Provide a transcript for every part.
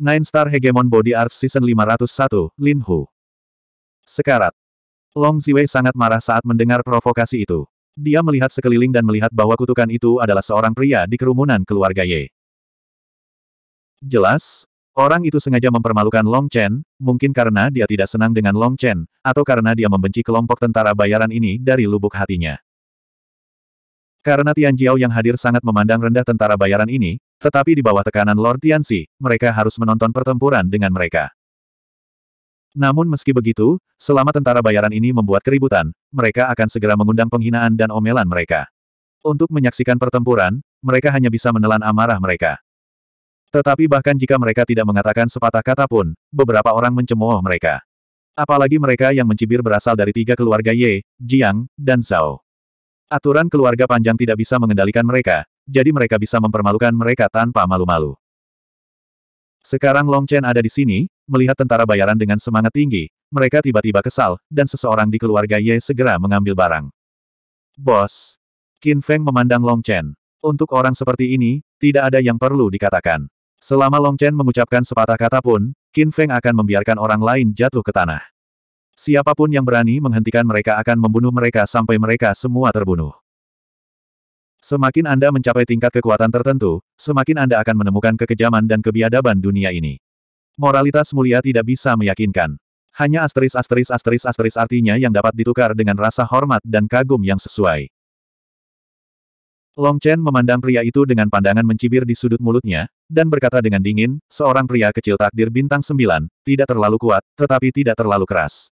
Nine Star Hegemon Body Art Season 501, Lin Hu. Sekarat. Long Ziwei sangat marah saat mendengar provokasi itu. Dia melihat sekeliling dan melihat bahwa kutukan itu adalah seorang pria di kerumunan keluarga Ye. Jelas, orang itu sengaja mempermalukan Long Chen, mungkin karena dia tidak senang dengan Long Chen, atau karena dia membenci kelompok tentara bayaran ini dari lubuk hatinya. Karena Tian Jiao yang hadir sangat memandang rendah tentara bayaran ini, tetapi di bawah tekanan Lord Tian Tianxi, mereka harus menonton pertempuran dengan mereka. Namun meski begitu, selama tentara bayaran ini membuat keributan, mereka akan segera mengundang penghinaan dan omelan mereka. Untuk menyaksikan pertempuran, mereka hanya bisa menelan amarah mereka. Tetapi bahkan jika mereka tidak mengatakan sepatah kata pun, beberapa orang mencemooh mereka. Apalagi mereka yang mencibir berasal dari tiga keluarga Ye, Jiang, dan Zhao. Aturan keluarga panjang tidak bisa mengendalikan mereka, jadi mereka bisa mempermalukan mereka tanpa malu-malu. Sekarang Long Chen ada di sini, melihat tentara bayaran dengan semangat tinggi, mereka tiba-tiba kesal, dan seseorang di keluarga Ye segera mengambil barang. Bos! Qin Feng memandang Long Chen. Untuk orang seperti ini, tidak ada yang perlu dikatakan. Selama Long Chen mengucapkan sepatah kata pun, Qin Feng akan membiarkan orang lain jatuh ke tanah. Siapapun yang berani menghentikan mereka akan membunuh mereka sampai mereka semua terbunuh. Semakin Anda mencapai tingkat kekuatan tertentu, semakin Anda akan menemukan kekejaman dan kebiadaban dunia ini. Moralitas mulia tidak bisa meyakinkan. Hanya asteris asteris asteris asteris artinya yang dapat ditukar dengan rasa hormat dan kagum yang sesuai. Long Chen memandang pria itu dengan pandangan mencibir di sudut mulutnya, dan berkata dengan dingin, seorang pria kecil takdir bintang sembilan, tidak terlalu kuat, tetapi tidak terlalu keras.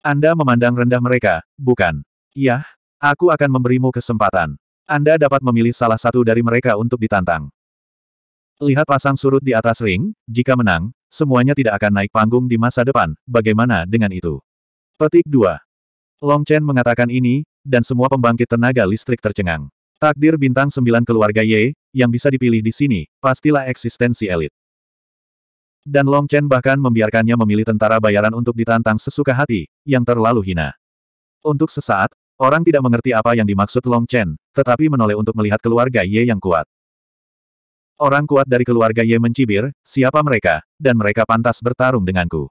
Anda memandang rendah mereka, bukan? Yah, aku akan memberimu kesempatan. Anda dapat memilih salah satu dari mereka untuk ditantang. Lihat pasang surut di atas ring, jika menang, semuanya tidak akan naik panggung di masa depan, bagaimana dengan itu? Petik 2. Long Chen mengatakan ini, dan semua pembangkit tenaga listrik tercengang. Takdir bintang sembilan keluarga Ye yang bisa dipilih di sini, pastilah eksistensi elit. Dan Long Chen bahkan membiarkannya memilih tentara bayaran untuk ditantang sesuka hati, yang terlalu hina. Untuk sesaat, orang tidak mengerti apa yang dimaksud Long Chen, tetapi menoleh untuk melihat keluarga Ye yang kuat. Orang kuat dari keluarga Ye mencibir, siapa mereka, dan mereka pantas bertarung denganku.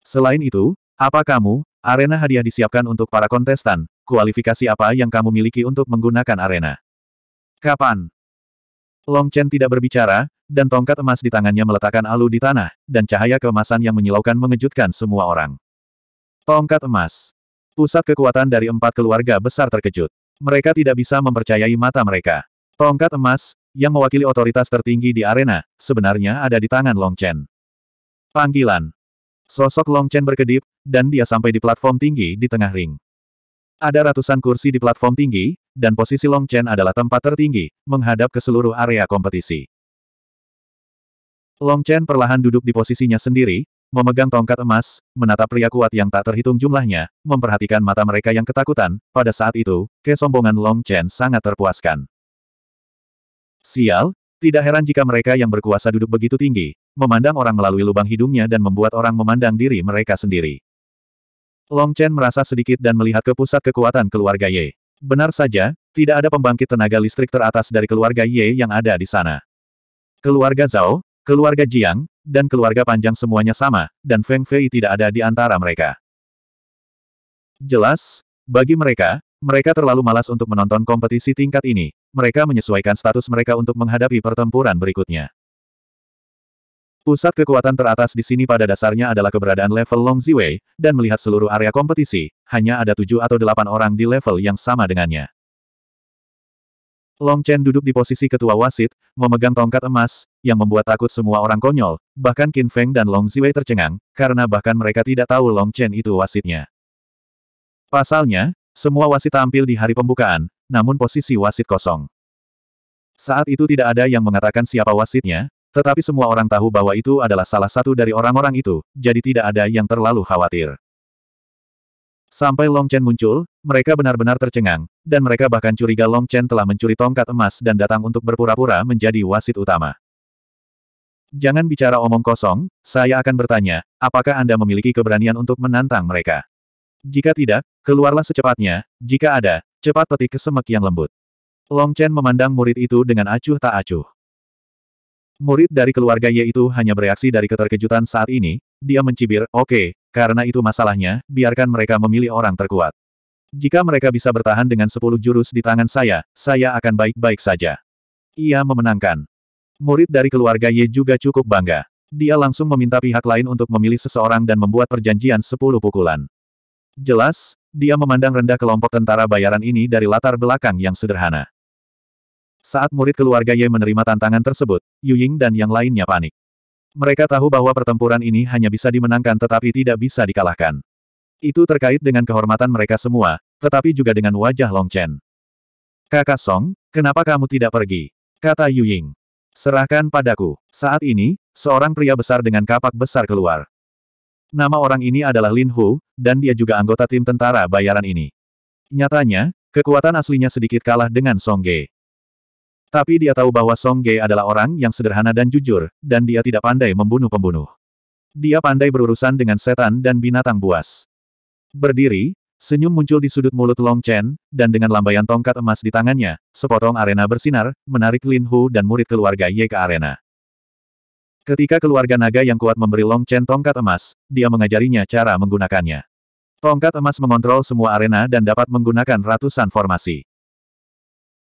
Selain itu, apa kamu, arena hadiah disiapkan untuk para kontestan, kualifikasi apa yang kamu miliki untuk menggunakan arena? Kapan? Long Chen tidak berbicara, dan tongkat emas di tangannya meletakkan alu di tanah, dan cahaya keemasan yang menyilaukan mengejutkan semua orang. Tongkat emas. Pusat kekuatan dari empat keluarga besar terkejut. Mereka tidak bisa mempercayai mata mereka. Tongkat emas, yang mewakili otoritas tertinggi di arena, sebenarnya ada di tangan Long Chen. Panggilan. Sosok Long Chen berkedip, dan dia sampai di platform tinggi di tengah ring. Ada ratusan kursi di platform tinggi, dan posisi Long Chen adalah tempat tertinggi, menghadap ke seluruh area kompetisi. Long Chen perlahan duduk di posisinya sendiri, memegang tongkat emas, menatap pria kuat yang tak terhitung jumlahnya, memperhatikan mata mereka yang ketakutan, pada saat itu, kesombongan Long Chen sangat terpuaskan. Sial, tidak heran jika mereka yang berkuasa duduk begitu tinggi, memandang orang melalui lubang hidungnya dan membuat orang memandang diri mereka sendiri. Long Chen merasa sedikit dan melihat ke pusat kekuatan keluarga Ye. Benar saja, tidak ada pembangkit tenaga listrik teratas dari keluarga Ye yang ada di sana. Keluarga Zhao, Keluarga Jiang, dan keluarga panjang semuanya sama, dan Feng Fei tidak ada di antara mereka. Jelas, bagi mereka, mereka terlalu malas untuk menonton kompetisi tingkat ini, mereka menyesuaikan status mereka untuk menghadapi pertempuran berikutnya. Pusat kekuatan teratas di sini pada dasarnya adalah keberadaan level Long Ziwei, dan melihat seluruh area kompetisi, hanya ada tujuh atau delapan orang di level yang sama dengannya. Long Chen duduk di posisi ketua wasit, memegang tongkat emas, yang membuat takut semua orang konyol, bahkan Qin Feng dan Long Ziwei tercengang, karena bahkan mereka tidak tahu Long Chen itu wasitnya. Pasalnya, semua wasit tampil di hari pembukaan, namun posisi wasit kosong. Saat itu tidak ada yang mengatakan siapa wasitnya, tetapi semua orang tahu bahwa itu adalah salah satu dari orang-orang itu, jadi tidak ada yang terlalu khawatir. Sampai Long Chen muncul, mereka benar-benar tercengang, dan mereka bahkan curiga Long Chen telah mencuri tongkat emas dan datang untuk berpura-pura menjadi wasit utama. Jangan bicara omong kosong, saya akan bertanya, apakah Anda memiliki keberanian untuk menantang mereka? Jika tidak, keluarlah secepatnya, jika ada, cepat petik ke kesemek yang lembut. Long Chen memandang murid itu dengan acuh tak acuh. Murid dari keluarga Ye itu hanya bereaksi dari keterkejutan saat ini, dia mencibir, oke, okay, karena itu masalahnya, biarkan mereka memilih orang terkuat. Jika mereka bisa bertahan dengan sepuluh jurus di tangan saya, saya akan baik-baik saja. Ia memenangkan. Murid dari keluarga Ye juga cukup bangga. Dia langsung meminta pihak lain untuk memilih seseorang dan membuat perjanjian sepuluh pukulan. Jelas, dia memandang rendah kelompok tentara bayaran ini dari latar belakang yang sederhana. Saat murid keluarga Ye menerima tantangan tersebut, Yu Ying dan yang lainnya panik. Mereka tahu bahwa pertempuran ini hanya bisa dimenangkan tetapi tidak bisa dikalahkan. Itu terkait dengan kehormatan mereka semua, tetapi juga dengan wajah Long Chen. Kakak Song, kenapa kamu tidak pergi? Kata Yu Ying. Serahkan padaku. Saat ini, seorang pria besar dengan kapak besar keluar. Nama orang ini adalah Lin Hu, dan dia juga anggota tim tentara bayaran ini. Nyatanya, kekuatan aslinya sedikit kalah dengan Song Ge. Tapi dia tahu bahwa Song Ge adalah orang yang sederhana dan jujur, dan dia tidak pandai membunuh pembunuh. Dia pandai berurusan dengan setan dan binatang buas. Berdiri, senyum muncul di sudut mulut Long Chen, dan dengan lambaian tongkat emas di tangannya, sepotong arena bersinar, menarik Lin Hu dan murid keluarga Ye ke arena. Ketika keluarga naga yang kuat memberi Long Chen tongkat emas, dia mengajarinya cara menggunakannya. Tongkat emas mengontrol semua arena dan dapat menggunakan ratusan formasi.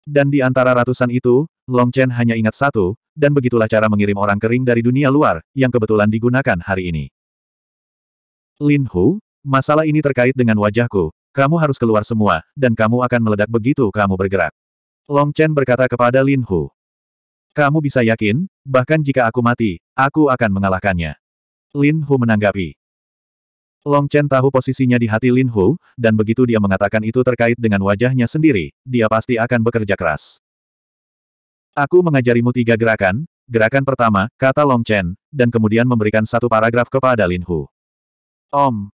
Dan di antara ratusan itu, Long Chen hanya ingat satu, dan begitulah cara mengirim orang kering dari dunia luar, yang kebetulan digunakan hari ini. Lin Hu, masalah ini terkait dengan wajahku, kamu harus keluar semua, dan kamu akan meledak begitu kamu bergerak. Long Chen berkata kepada Lin Hu. Kamu bisa yakin, bahkan jika aku mati, aku akan mengalahkannya. Lin Hu menanggapi. Long Chen tahu posisinya di hati Lin Hu, dan begitu dia mengatakan itu terkait dengan wajahnya sendiri, dia pasti akan bekerja keras. Aku mengajarimu tiga gerakan, gerakan pertama, kata Long Chen, dan kemudian memberikan satu paragraf kepada Lin Hu. Om.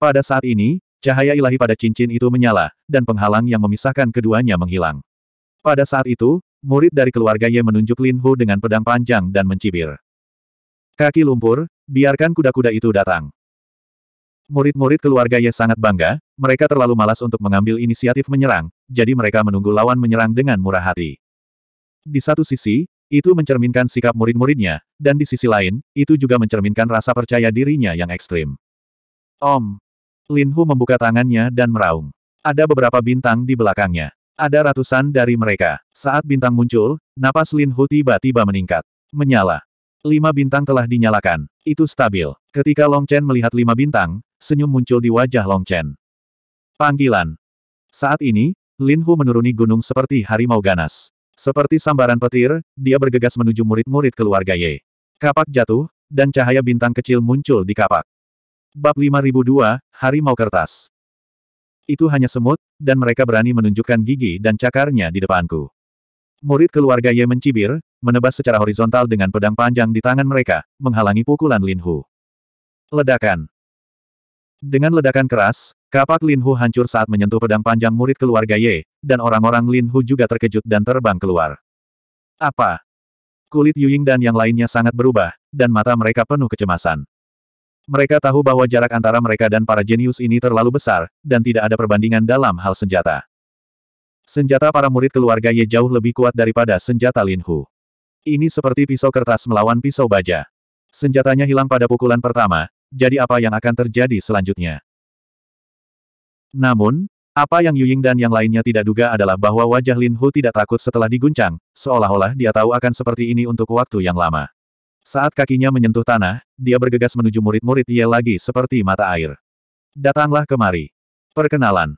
Pada saat ini, cahaya ilahi pada cincin itu menyala, dan penghalang yang memisahkan keduanya menghilang. Pada saat itu, murid dari keluarga Ye menunjuk Lin Hu dengan pedang panjang dan mencibir. Kaki lumpur, biarkan kuda-kuda itu datang. Murid-murid keluarga Ye sangat bangga, mereka terlalu malas untuk mengambil inisiatif menyerang, jadi mereka menunggu lawan menyerang dengan murah hati. Di satu sisi, itu mencerminkan sikap murid-muridnya, dan di sisi lain, itu juga mencerminkan rasa percaya dirinya yang ekstrim. Om! Lin Hu membuka tangannya dan meraung. Ada beberapa bintang di belakangnya. Ada ratusan dari mereka. Saat bintang muncul, napas Lin Hu tiba-tiba meningkat. Menyala. Lima bintang telah dinyalakan. Itu stabil. Ketika Long Chen melihat lima bintang, senyum muncul di wajah Long Chen. Panggilan. Saat ini, Lin Hu menuruni gunung seperti harimau ganas. Seperti sambaran petir, dia bergegas menuju murid-murid keluarga Ye. Kapak jatuh, dan cahaya bintang kecil muncul di kapak. Bab 5002, Harimau Kertas. Itu hanya semut, dan mereka berani menunjukkan gigi dan cakarnya di depanku. Murid keluarga Ye mencibir, menebas secara horizontal dengan pedang panjang di tangan mereka, menghalangi pukulan Lin Hu. Ledakan. Dengan ledakan keras, kapak Lin Hu hancur saat menyentuh pedang panjang murid keluarga Ye, dan orang-orang Lin Hu juga terkejut dan terbang keluar. Apa? Kulit Yuying dan yang lainnya sangat berubah, dan mata mereka penuh kecemasan. Mereka tahu bahwa jarak antara mereka dan para jenius ini terlalu besar, dan tidak ada perbandingan dalam hal senjata. Senjata para murid keluarga Ye jauh lebih kuat daripada senjata Lin Hu. Ini seperti pisau kertas melawan pisau baja. Senjatanya hilang pada pukulan pertama, jadi apa yang akan terjadi selanjutnya? Namun, apa yang Yuying dan yang lainnya tidak duga adalah bahwa wajah Lin Hu tidak takut setelah diguncang, seolah-olah dia tahu akan seperti ini untuk waktu yang lama. Saat kakinya menyentuh tanah, dia bergegas menuju murid-murid Ye lagi seperti mata air. Datanglah kemari. Perkenalan.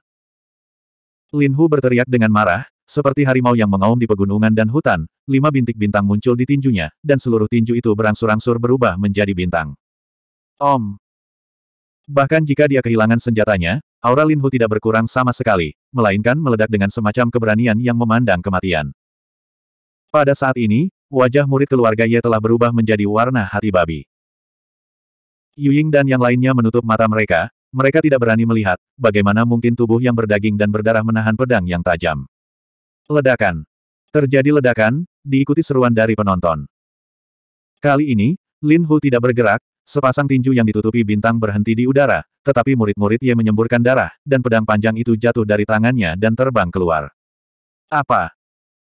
Lin Hu berteriak dengan marah, seperti harimau yang mengaum di pegunungan dan hutan, lima bintik bintang muncul di tinjunya, dan seluruh tinju itu berangsur-angsur berubah menjadi bintang. Om. Bahkan jika dia kehilangan senjatanya, aura Linhu tidak berkurang sama sekali, melainkan meledak dengan semacam keberanian yang memandang kematian. Pada saat ini, wajah murid keluarga Ye telah berubah menjadi warna hati babi. Yuying dan yang lainnya menutup mata mereka, mereka tidak berani melihat, bagaimana mungkin tubuh yang berdaging dan berdarah menahan pedang yang tajam. Ledakan. Terjadi ledakan, diikuti seruan dari penonton. Kali ini, Lin Hu tidak bergerak, Sepasang tinju yang ditutupi bintang berhenti di udara, tetapi murid-murid Ye menyemburkan darah, dan pedang panjang itu jatuh dari tangannya dan terbang keluar. Apa?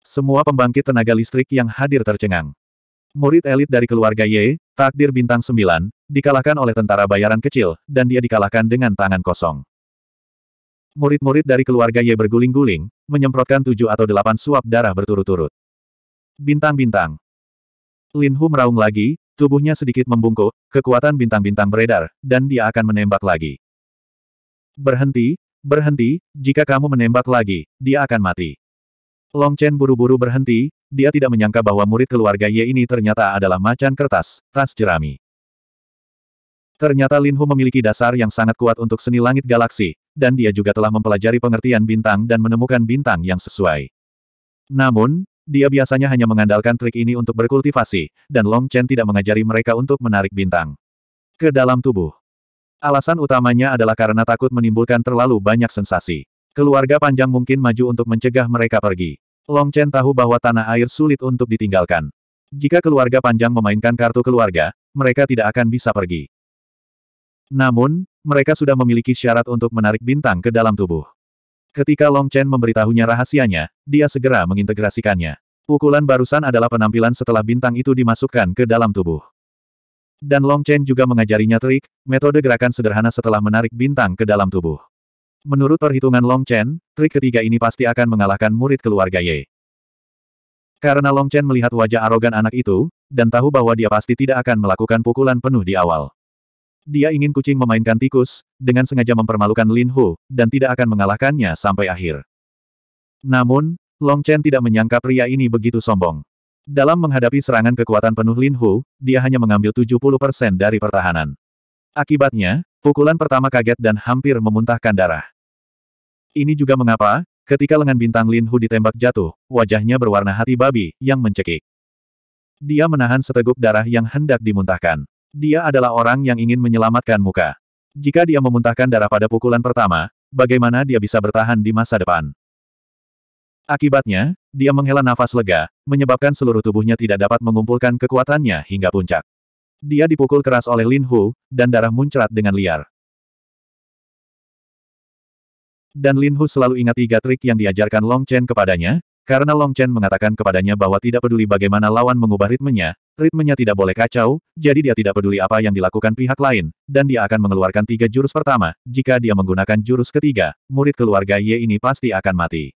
Semua pembangkit tenaga listrik yang hadir tercengang. Murid elit dari keluarga Ye, takdir bintang sembilan, dikalahkan oleh tentara bayaran kecil, dan dia dikalahkan dengan tangan kosong. Murid-murid dari keluarga Ye berguling-guling, menyemprotkan tujuh atau delapan suap darah berturut-turut. Bintang-bintang. Lin Hu meraung lagi, Tubuhnya sedikit membungkuk, kekuatan bintang-bintang beredar, dan dia akan menembak lagi. Berhenti, berhenti, jika kamu menembak lagi, dia akan mati. Long Chen buru-buru berhenti, dia tidak menyangka bahwa murid keluarga Ye ini ternyata adalah macan kertas, tas jerami. Ternyata Lin Hu memiliki dasar yang sangat kuat untuk seni langit galaksi, dan dia juga telah mempelajari pengertian bintang dan menemukan bintang yang sesuai. Namun, dia biasanya hanya mengandalkan trik ini untuk berkultivasi, dan Long Chen tidak mengajari mereka untuk menarik bintang ke dalam tubuh. Alasan utamanya adalah karena takut menimbulkan terlalu banyak sensasi. Keluarga panjang mungkin maju untuk mencegah mereka pergi. Long Chen tahu bahwa tanah air sulit untuk ditinggalkan. Jika keluarga panjang memainkan kartu keluarga, mereka tidak akan bisa pergi. Namun, mereka sudah memiliki syarat untuk menarik bintang ke dalam tubuh. Ketika Long Chen memberitahunya rahasianya, dia segera mengintegrasikannya. Pukulan barusan adalah penampilan setelah bintang itu dimasukkan ke dalam tubuh. Dan Long Chen juga mengajarinya trik, metode gerakan sederhana setelah menarik bintang ke dalam tubuh. Menurut perhitungan Long Chen, trik ketiga ini pasti akan mengalahkan murid keluarga Ye. Karena Long Chen melihat wajah arogan anak itu, dan tahu bahwa dia pasti tidak akan melakukan pukulan penuh di awal. Dia ingin kucing memainkan tikus, dengan sengaja mempermalukan Lin Hu, dan tidak akan mengalahkannya sampai akhir. Namun, Long Chen tidak menyangka pria ini begitu sombong. Dalam menghadapi serangan kekuatan penuh Lin Hu, dia hanya mengambil 70% dari pertahanan. Akibatnya, pukulan pertama kaget dan hampir memuntahkan darah. Ini juga mengapa, ketika lengan bintang Lin Hu ditembak jatuh, wajahnya berwarna hati babi, yang mencekik. Dia menahan seteguk darah yang hendak dimuntahkan. Dia adalah orang yang ingin menyelamatkan muka. Jika dia memuntahkan darah pada pukulan pertama, bagaimana dia bisa bertahan di masa depan? Akibatnya, dia menghela nafas lega, menyebabkan seluruh tubuhnya tidak dapat mengumpulkan kekuatannya hingga puncak. Dia dipukul keras oleh Lin Hu, dan darah muncrat dengan liar. Dan Lin Hu selalu ingat tiga trik yang diajarkan Long Chen kepadanya, karena Long Chen mengatakan kepadanya bahwa tidak peduli bagaimana lawan mengubah ritmenya, ritmenya tidak boleh kacau, jadi dia tidak peduli apa yang dilakukan pihak lain, dan dia akan mengeluarkan tiga jurus pertama. Jika dia menggunakan jurus ketiga, murid keluarga Ye ini pasti akan mati.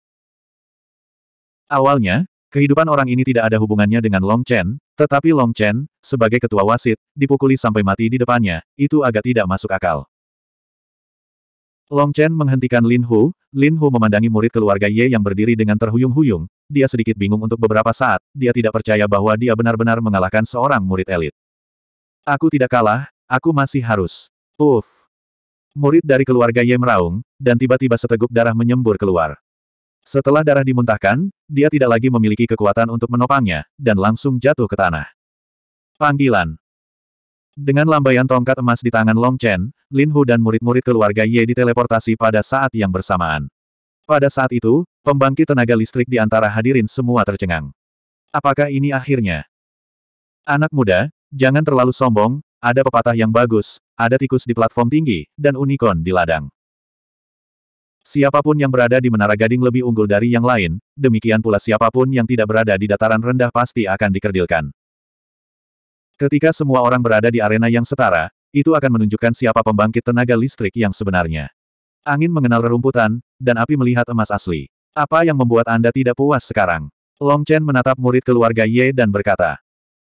Awalnya, kehidupan orang ini tidak ada hubungannya dengan Long Chen, tetapi Long Chen, sebagai ketua wasit, dipukuli sampai mati di depannya, itu agak tidak masuk akal. Long Chen menghentikan Lin Hu, Lin Hu memandangi murid keluarga Ye yang berdiri dengan terhuyung-huyung, dia sedikit bingung untuk beberapa saat, dia tidak percaya bahwa dia benar-benar mengalahkan seorang murid elit. Aku tidak kalah, aku masih harus. Uff. Murid dari keluarga Ye meraung, dan tiba-tiba seteguk darah menyembur keluar. Setelah darah dimuntahkan, dia tidak lagi memiliki kekuatan untuk menopangnya, dan langsung jatuh ke tanah. Panggilan Dengan lambaian tongkat emas di tangan Long Chen, Lin Hu dan murid-murid keluarga Ye diteleportasi pada saat yang bersamaan. Pada saat itu, pembangkit tenaga listrik di antara hadirin semua tercengang. Apakah ini akhirnya? Anak muda, jangan terlalu sombong, ada pepatah yang bagus, ada tikus di platform tinggi, dan unicorn di ladang. Siapapun yang berada di Menara Gading lebih unggul dari yang lain, demikian pula siapapun yang tidak berada di dataran rendah pasti akan dikerdilkan. Ketika semua orang berada di arena yang setara, itu akan menunjukkan siapa pembangkit tenaga listrik yang sebenarnya. Angin mengenal rerumputan, dan api melihat emas asli. Apa yang membuat Anda tidak puas sekarang? Long Chen menatap murid keluarga Ye dan berkata,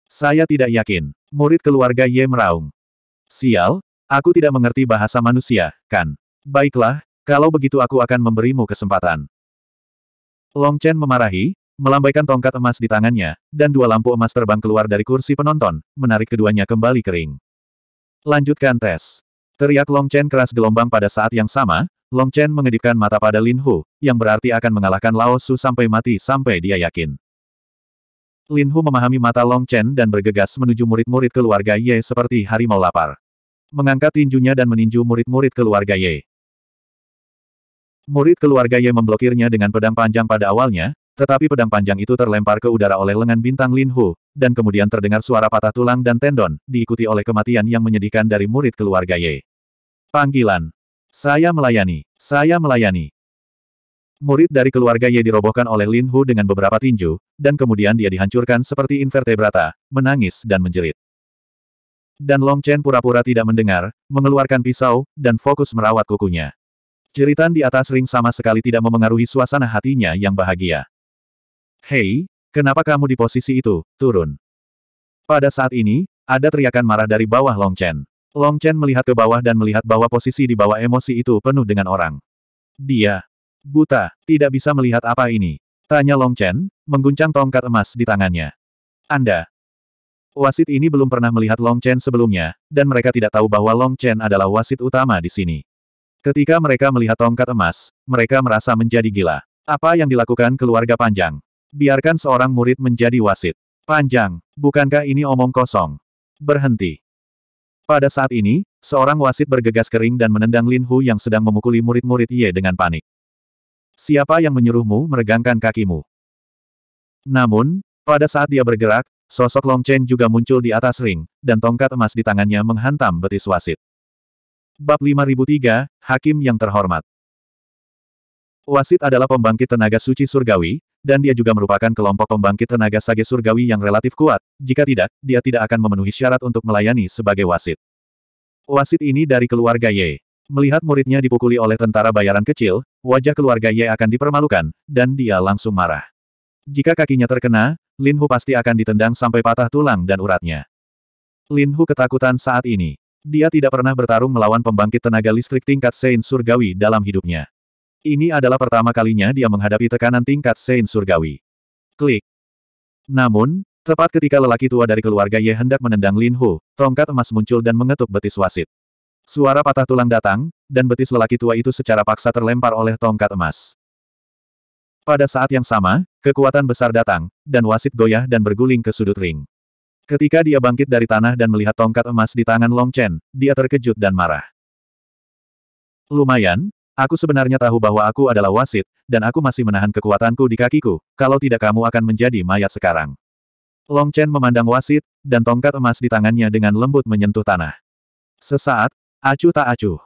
Saya tidak yakin. Murid keluarga Ye meraung. Sial, aku tidak mengerti bahasa manusia, kan? Baiklah, kalau begitu aku akan memberimu kesempatan. Long Chen memarahi, melambaikan tongkat emas di tangannya, dan dua lampu emas terbang keluar dari kursi penonton, menarik keduanya kembali kering. Lanjutkan tes. Teriak Long Chen keras gelombang pada saat yang sama, Long Chen mengedipkan mata pada Lin Hu, yang berarti akan mengalahkan Lao Su sampai mati sampai dia yakin. Lin Hu memahami mata Long Chen dan bergegas menuju murid-murid keluarga Ye seperti harimau lapar. Mengangkat tinjunya dan meninju murid-murid keluarga Ye. Murid keluarga Ye memblokirnya dengan pedang panjang pada awalnya, tetapi pedang panjang itu terlempar ke udara oleh lengan bintang Lin Hu, dan kemudian terdengar suara patah tulang dan tendon, diikuti oleh kematian yang menyedihkan dari murid keluarga Ye. Panggilan. Saya melayani. Saya melayani. Murid dari keluarga Ye dirobohkan oleh Lin Hu dengan beberapa tinju, dan kemudian dia dihancurkan seperti invertebrata, menangis dan menjerit. Dan Long Chen pura-pura tidak mendengar, mengeluarkan pisau, dan fokus merawat kukunya. Jeritan di atas ring sama sekali tidak memengaruhi suasana hatinya yang bahagia. Hei, Kenapa kamu di posisi itu? Turun. Pada saat ini, ada teriakan marah dari bawah Long Chen. Long Chen melihat ke bawah dan melihat bahwa posisi di bawah emosi itu penuh dengan orang. Dia. Buta, tidak bisa melihat apa ini. Tanya Long Chen, mengguncang tongkat emas di tangannya. Anda. Wasit ini belum pernah melihat Long Chen sebelumnya, dan mereka tidak tahu bahwa Long Chen adalah wasit utama di sini. Ketika mereka melihat tongkat emas, mereka merasa menjadi gila. Apa yang dilakukan keluarga panjang? Biarkan seorang murid menjadi wasit. Panjang, bukankah ini omong kosong? Berhenti. Pada saat ini, seorang wasit bergegas kering dan menendang Lin Hu yang sedang memukuli murid-murid Ye dengan panik. Siapa yang menyuruhmu meregangkan kakimu? Namun, pada saat dia bergerak, sosok Long Chen juga muncul di atas ring, dan tongkat emas di tangannya menghantam betis wasit. Bab 5003, Hakim yang terhormat. Wasit adalah pembangkit tenaga suci surgawi, dan dia juga merupakan kelompok pembangkit tenaga sage surgawi yang relatif kuat, jika tidak, dia tidak akan memenuhi syarat untuk melayani sebagai wasit. Wasit ini dari keluarga Ye. Melihat muridnya dipukuli oleh tentara bayaran kecil, wajah keluarga Ye akan dipermalukan, dan dia langsung marah. Jika kakinya terkena, Lin Hu pasti akan ditendang sampai patah tulang dan uratnya. Lin Hu ketakutan saat ini. Dia tidak pernah bertarung melawan pembangkit tenaga listrik tingkat Sein Surgawi dalam hidupnya. Ini adalah pertama kalinya dia menghadapi tekanan tingkat Sein Surgawi. Klik. Namun, tepat ketika lelaki tua dari keluarga Ye hendak menendang Lin Hu, tongkat emas muncul dan mengetuk betis wasit. Suara patah tulang datang, dan betis lelaki tua itu secara paksa terlempar oleh tongkat emas. Pada saat yang sama, kekuatan besar datang, dan wasit goyah dan berguling ke sudut ring. Ketika dia bangkit dari tanah dan melihat tongkat emas di tangan Long Chen, dia terkejut dan marah. Lumayan, Aku sebenarnya tahu bahwa aku adalah wasit, dan aku masih menahan kekuatanku di kakiku, kalau tidak kamu akan menjadi mayat sekarang. Long Chen memandang wasit, dan tongkat emas di tangannya dengan lembut menyentuh tanah. Sesaat, acuh tak acuh.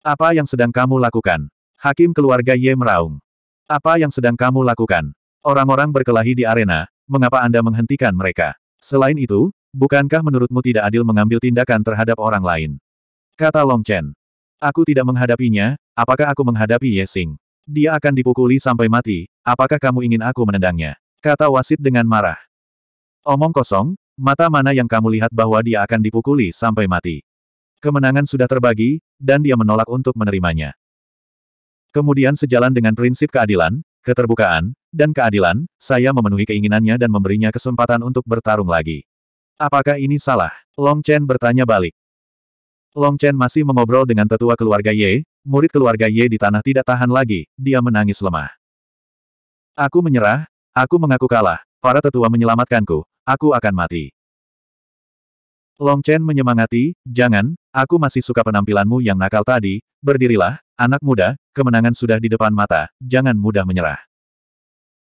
Apa yang sedang kamu lakukan? Hakim keluarga Ye meraung. Apa yang sedang kamu lakukan? Orang-orang berkelahi di arena, mengapa Anda menghentikan mereka? Selain itu, bukankah menurutmu tidak adil mengambil tindakan terhadap orang lain? Kata Long Chen. Aku tidak menghadapinya, apakah aku menghadapi Yesing? Dia akan dipukuli sampai mati, apakah kamu ingin aku menendangnya? Kata wasit dengan marah. Omong kosong, mata mana yang kamu lihat bahwa dia akan dipukuli sampai mati? Kemenangan sudah terbagi, dan dia menolak untuk menerimanya. Kemudian sejalan dengan prinsip keadilan, keterbukaan, dan keadilan, saya memenuhi keinginannya dan memberinya kesempatan untuk bertarung lagi. Apakah ini salah? Long Chen bertanya balik. Long Chen masih mengobrol dengan tetua keluarga Ye, murid keluarga Ye di tanah tidak tahan lagi, dia menangis lemah. Aku menyerah, aku mengaku kalah, para tetua menyelamatkanku, aku akan mati. Long Chen menyemangati, jangan, aku masih suka penampilanmu yang nakal tadi, berdirilah, anak muda, kemenangan sudah di depan mata, jangan mudah menyerah.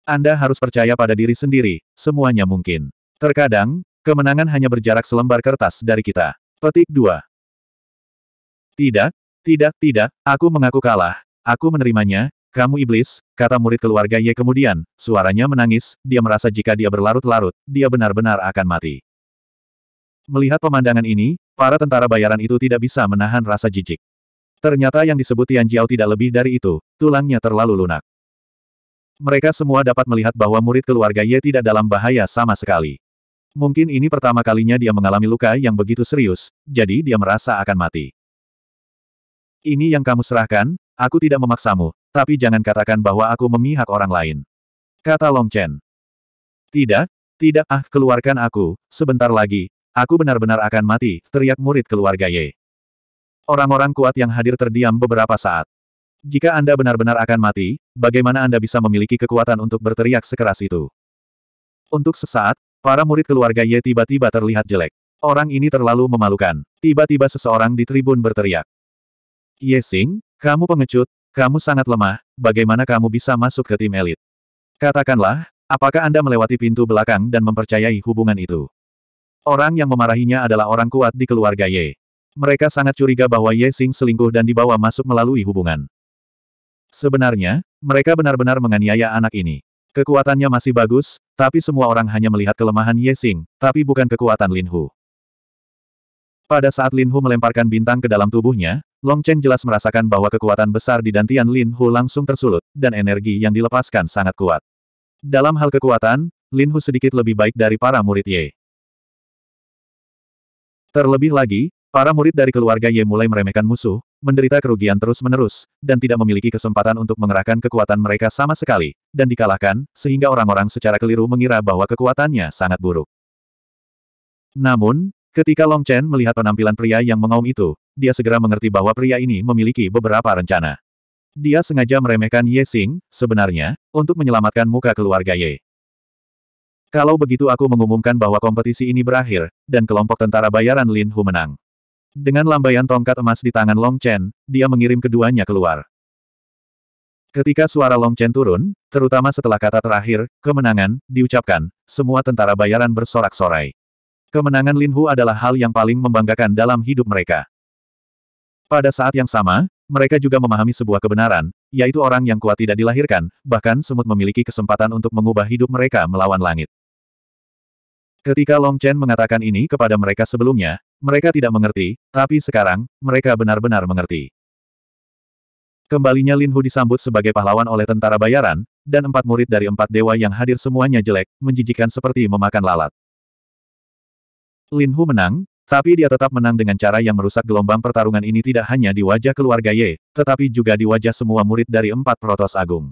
Anda harus percaya pada diri sendiri, semuanya mungkin. Terkadang, kemenangan hanya berjarak selembar kertas dari kita. Petik 2. Tidak, tidak, tidak, aku mengaku kalah. Aku menerimanya, kamu iblis, kata murid keluarga Ye kemudian, suaranya menangis, dia merasa jika dia berlarut-larut, dia benar-benar akan mati. Melihat pemandangan ini, para tentara bayaran itu tidak bisa menahan rasa jijik. Ternyata yang disebut Tian Jiao tidak lebih dari itu, tulangnya terlalu lunak. Mereka semua dapat melihat bahwa murid keluarga Ye tidak dalam bahaya sama sekali. Mungkin ini pertama kalinya dia mengalami luka yang begitu serius, jadi dia merasa akan mati. Ini yang kamu serahkan, aku tidak memaksamu, tapi jangan katakan bahwa aku memihak orang lain. Kata Long Chen. Tidak, tidak, ah, keluarkan aku, sebentar lagi, aku benar-benar akan mati, teriak murid keluarga Ye. Orang-orang kuat yang hadir terdiam beberapa saat. Jika Anda benar-benar akan mati, bagaimana Anda bisa memiliki kekuatan untuk berteriak sekeras itu? Untuk sesaat, para murid keluarga Ye tiba-tiba terlihat jelek. Orang ini terlalu memalukan. Tiba-tiba seseorang di tribun berteriak. Yesing, kamu pengecut, kamu sangat lemah, bagaimana kamu bisa masuk ke tim elit? Katakanlah, apakah Anda melewati pintu belakang dan mempercayai hubungan itu? Orang yang memarahinya adalah orang kuat di keluarga Ye. Mereka sangat curiga bahwa Ye selingkuh dan dibawa masuk melalui hubungan. Sebenarnya, mereka benar-benar menganiaya anak ini. Kekuatannya masih bagus, tapi semua orang hanya melihat kelemahan Ye tapi bukan kekuatan Lin Hu. Pada saat Lin Hu melemparkan bintang ke dalam tubuhnya, Long Chen jelas merasakan bahwa kekuatan besar di Dantian Lin Hu langsung tersulut, dan energi yang dilepaskan sangat kuat. Dalam hal kekuatan, Lin Hu sedikit lebih baik dari para murid Ye. Terlebih lagi, para murid dari keluarga Ye mulai meremehkan musuh, menderita kerugian terus-menerus, dan tidak memiliki kesempatan untuk mengerahkan kekuatan mereka sama sekali, dan dikalahkan, sehingga orang-orang secara keliru mengira bahwa kekuatannya sangat buruk. Namun, ketika Long Chen melihat penampilan pria yang mengaum itu, dia segera mengerti bahwa pria ini memiliki beberapa rencana. Dia sengaja meremehkan Ye Xing, sebenarnya, untuk menyelamatkan muka keluarga Ye. Kalau begitu aku mengumumkan bahwa kompetisi ini berakhir, dan kelompok tentara bayaran Lin Hu menang. Dengan lambaian tongkat emas di tangan Long Chen, dia mengirim keduanya keluar. Ketika suara Long Chen turun, terutama setelah kata terakhir, kemenangan, diucapkan, semua tentara bayaran bersorak-sorai. Kemenangan Lin Hu adalah hal yang paling membanggakan dalam hidup mereka. Pada saat yang sama, mereka juga memahami sebuah kebenaran, yaitu orang yang kuat tidak dilahirkan, bahkan semut memiliki kesempatan untuk mengubah hidup mereka melawan langit. Ketika Long Chen mengatakan ini kepada mereka sebelumnya, mereka tidak mengerti, tapi sekarang, mereka benar-benar mengerti. Kembalinya Lin Hu disambut sebagai pahlawan oleh tentara bayaran, dan empat murid dari empat dewa yang hadir semuanya jelek, menjijikan seperti memakan lalat. Lin Hu menang, tapi dia tetap menang dengan cara yang merusak gelombang pertarungan ini tidak hanya di wajah keluarga Ye, tetapi juga di wajah semua murid dari empat protos agung.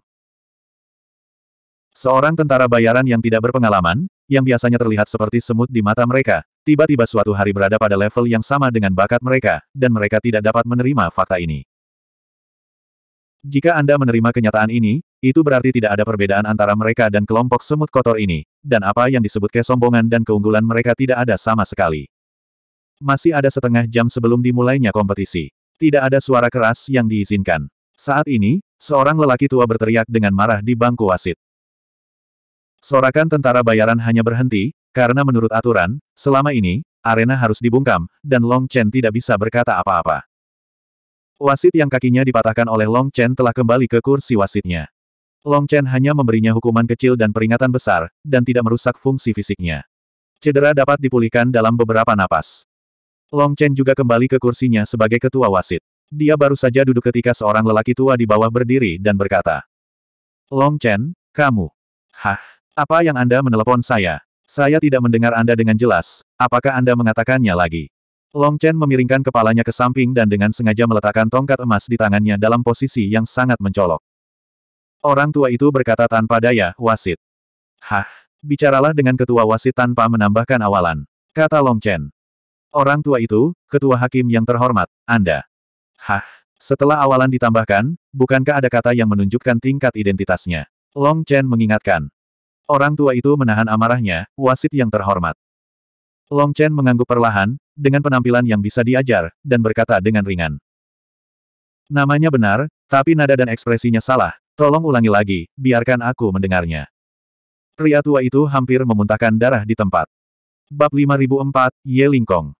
Seorang tentara bayaran yang tidak berpengalaman, yang biasanya terlihat seperti semut di mata mereka, tiba-tiba suatu hari berada pada level yang sama dengan bakat mereka, dan mereka tidak dapat menerima fakta ini. Jika Anda menerima kenyataan ini, itu berarti tidak ada perbedaan antara mereka dan kelompok semut kotor ini, dan apa yang disebut kesombongan dan keunggulan mereka tidak ada sama sekali. Masih ada setengah jam sebelum dimulainya kompetisi. Tidak ada suara keras yang diizinkan. Saat ini, seorang lelaki tua berteriak dengan marah di bangku wasit. Sorakan tentara bayaran hanya berhenti, karena menurut aturan, selama ini, arena harus dibungkam, dan Long Chen tidak bisa berkata apa-apa. Wasit yang kakinya dipatahkan oleh Long Chen telah kembali ke kursi wasitnya. Long Chen hanya memberinya hukuman kecil dan peringatan besar, dan tidak merusak fungsi fisiknya. Cedera dapat dipulihkan dalam beberapa napas. Long Chen juga kembali ke kursinya sebagai ketua wasit. Dia baru saja duduk ketika seorang lelaki tua di bawah berdiri dan berkata. Long Chen, kamu. Hah, apa yang Anda menelepon saya? Saya tidak mendengar Anda dengan jelas, apakah Anda mengatakannya lagi? Long Chen memiringkan kepalanya ke samping dan dengan sengaja meletakkan tongkat emas di tangannya dalam posisi yang sangat mencolok. Orang tua itu berkata tanpa daya, wasit. Hah, bicaralah dengan ketua wasit tanpa menambahkan awalan. Kata Long Chen. Orang tua itu, ketua hakim yang terhormat, Anda. Hah? Setelah awalan ditambahkan, bukankah ada kata yang menunjukkan tingkat identitasnya? Long Chen mengingatkan. Orang tua itu menahan amarahnya, wasit yang terhormat. Long Chen mengangguk perlahan, dengan penampilan yang bisa diajar, dan berkata dengan ringan. Namanya benar, tapi nada dan ekspresinya salah, tolong ulangi lagi, biarkan aku mendengarnya. Pria tua itu hampir memuntahkan darah di tempat. Bab 5004, Ye Lingkong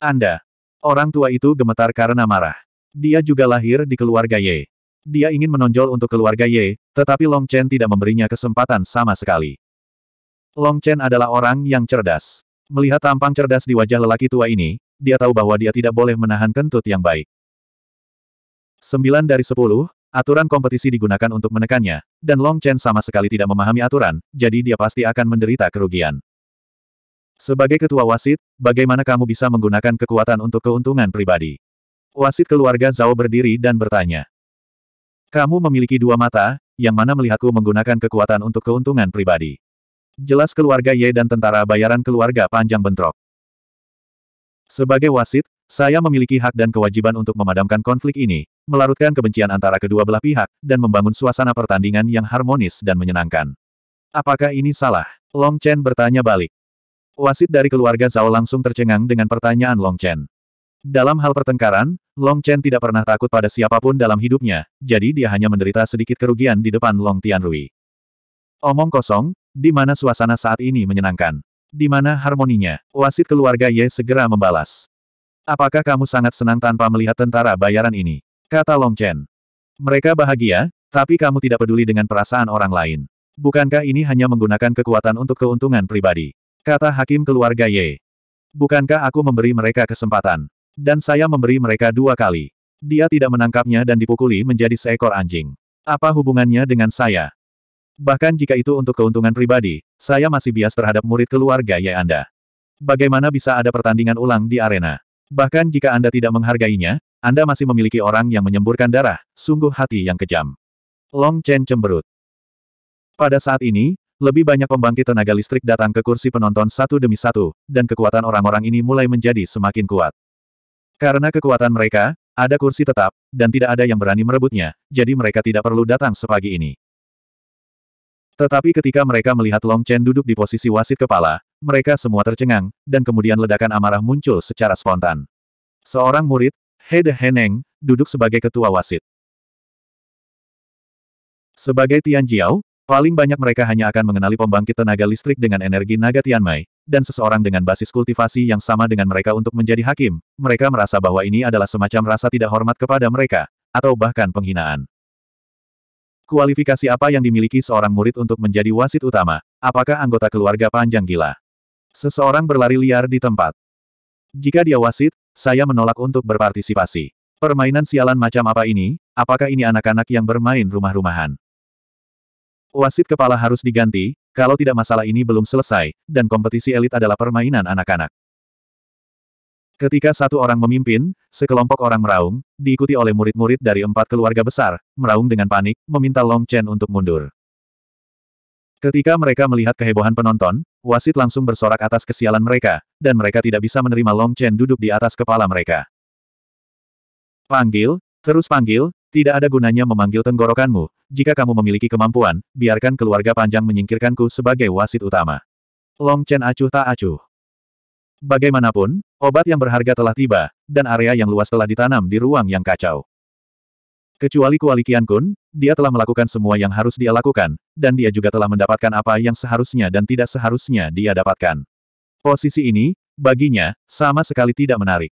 anda. Orang tua itu gemetar karena marah. Dia juga lahir di keluarga Ye. Dia ingin menonjol untuk keluarga Ye, tetapi Long Chen tidak memberinya kesempatan sama sekali. Long Chen adalah orang yang cerdas. Melihat tampang cerdas di wajah lelaki tua ini, dia tahu bahwa dia tidak boleh menahan kentut yang baik. Sembilan dari sepuluh, aturan kompetisi digunakan untuk menekannya, dan Long Chen sama sekali tidak memahami aturan, jadi dia pasti akan menderita kerugian. Sebagai ketua wasit, bagaimana kamu bisa menggunakan kekuatan untuk keuntungan pribadi? Wasit keluarga Zhao berdiri dan bertanya. Kamu memiliki dua mata, yang mana melihatku menggunakan kekuatan untuk keuntungan pribadi. Jelas keluarga Ye dan tentara bayaran keluarga panjang bentrok. Sebagai wasit, saya memiliki hak dan kewajiban untuk memadamkan konflik ini, melarutkan kebencian antara kedua belah pihak, dan membangun suasana pertandingan yang harmonis dan menyenangkan. Apakah ini salah? Long Chen bertanya balik. Wasit dari keluarga Zhao langsung tercengang dengan pertanyaan Long Chen. Dalam hal pertengkaran, Long Chen tidak pernah takut pada siapapun dalam hidupnya, jadi dia hanya menderita sedikit kerugian di depan Long Tianrui. Omong kosong, di mana suasana saat ini menyenangkan. Di mana harmoninya, wasit keluarga Ye segera membalas. Apakah kamu sangat senang tanpa melihat tentara bayaran ini? Kata Long Chen. Mereka bahagia, tapi kamu tidak peduli dengan perasaan orang lain. Bukankah ini hanya menggunakan kekuatan untuk keuntungan pribadi? Kata hakim keluarga Ye. Bukankah aku memberi mereka kesempatan? Dan saya memberi mereka dua kali. Dia tidak menangkapnya dan dipukuli menjadi seekor anjing. Apa hubungannya dengan saya? Bahkan jika itu untuk keuntungan pribadi, saya masih bias terhadap murid keluarga Ye Anda. Bagaimana bisa ada pertandingan ulang di arena? Bahkan jika Anda tidak menghargainya, Anda masih memiliki orang yang menyemburkan darah, sungguh hati yang kejam. Long Chen cemberut. Pada saat ini, lebih banyak pembangkit tenaga listrik datang ke kursi penonton satu demi satu, dan kekuatan orang-orang ini mulai menjadi semakin kuat. Karena kekuatan mereka, ada kursi tetap, dan tidak ada yang berani merebutnya, jadi mereka tidak perlu datang sepagi ini. Tetapi ketika mereka melihat Long Chen duduk di posisi wasit kepala, mereka semua tercengang, dan kemudian ledakan amarah muncul secara spontan. Seorang murid, He De Heneng, duduk sebagai ketua wasit. Sebagai Tian Jiao, Paling banyak mereka hanya akan mengenali pembangkit tenaga listrik dengan energi naga Tianmai, dan seseorang dengan basis kultivasi yang sama dengan mereka untuk menjadi hakim, mereka merasa bahwa ini adalah semacam rasa tidak hormat kepada mereka, atau bahkan penghinaan. Kualifikasi apa yang dimiliki seorang murid untuk menjadi wasit utama? Apakah anggota keluarga panjang gila? Seseorang berlari liar di tempat. Jika dia wasit, saya menolak untuk berpartisipasi. Permainan sialan macam apa ini? Apakah ini anak-anak yang bermain rumah-rumahan? Wasit kepala harus diganti, kalau tidak masalah ini belum selesai, dan kompetisi elit adalah permainan anak-anak. Ketika satu orang memimpin, sekelompok orang meraung, diikuti oleh murid-murid dari empat keluarga besar, meraung dengan panik, meminta Long Chen untuk mundur. Ketika mereka melihat kehebohan penonton, wasit langsung bersorak atas kesialan mereka, dan mereka tidak bisa menerima Long Chen duduk di atas kepala mereka. Panggil, Terus panggil, tidak ada gunanya memanggil tenggorokanmu, jika kamu memiliki kemampuan, biarkan keluarga panjang menyingkirkanku sebagai wasit utama. Long Chen acuh tak acuh. Bagaimanapun, obat yang berharga telah tiba, dan area yang luas telah ditanam di ruang yang kacau. Kecuali Kuali Kian Kun, dia telah melakukan semua yang harus dia lakukan, dan dia juga telah mendapatkan apa yang seharusnya dan tidak seharusnya dia dapatkan. Posisi ini, baginya, sama sekali tidak menarik.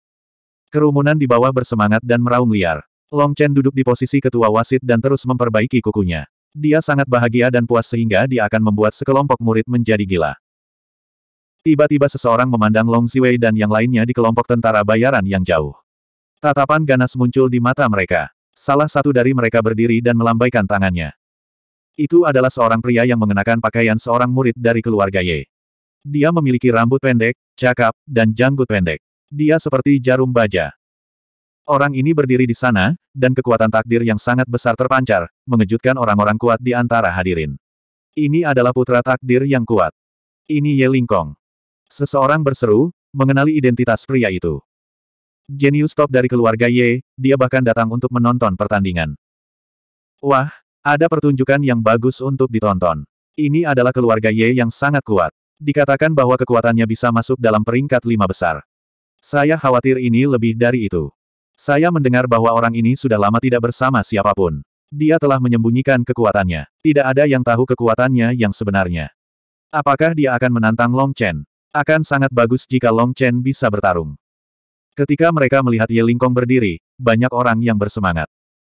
Kerumunan di bawah bersemangat dan meraung liar. Long Chen duduk di posisi ketua wasit dan terus memperbaiki kukunya. Dia sangat bahagia dan puas sehingga dia akan membuat sekelompok murid menjadi gila. Tiba-tiba seseorang memandang Long Ziwei dan yang lainnya di kelompok tentara bayaran yang jauh. Tatapan ganas muncul di mata mereka. Salah satu dari mereka berdiri dan melambaikan tangannya. Itu adalah seorang pria yang mengenakan pakaian seorang murid dari keluarga Ye. Dia memiliki rambut pendek, cakap, dan janggut pendek. Dia seperti jarum baja. Orang ini berdiri di sana, dan kekuatan takdir yang sangat besar terpancar, mengejutkan orang-orang kuat di antara hadirin. Ini adalah putra takdir yang kuat. Ini Ye Lingkong. Seseorang berseru, mengenali identitas pria itu. Jenius top dari keluarga Ye, dia bahkan datang untuk menonton pertandingan. Wah, ada pertunjukan yang bagus untuk ditonton. Ini adalah keluarga Ye yang sangat kuat. Dikatakan bahwa kekuatannya bisa masuk dalam peringkat lima besar. Saya khawatir ini lebih dari itu. Saya mendengar bahwa orang ini sudah lama tidak bersama siapapun. Dia telah menyembunyikan kekuatannya. Tidak ada yang tahu kekuatannya yang sebenarnya. Apakah dia akan menantang Long Chen? Akan sangat bagus jika Long Chen bisa bertarung. Ketika mereka melihat Ye Lingkong berdiri, banyak orang yang bersemangat.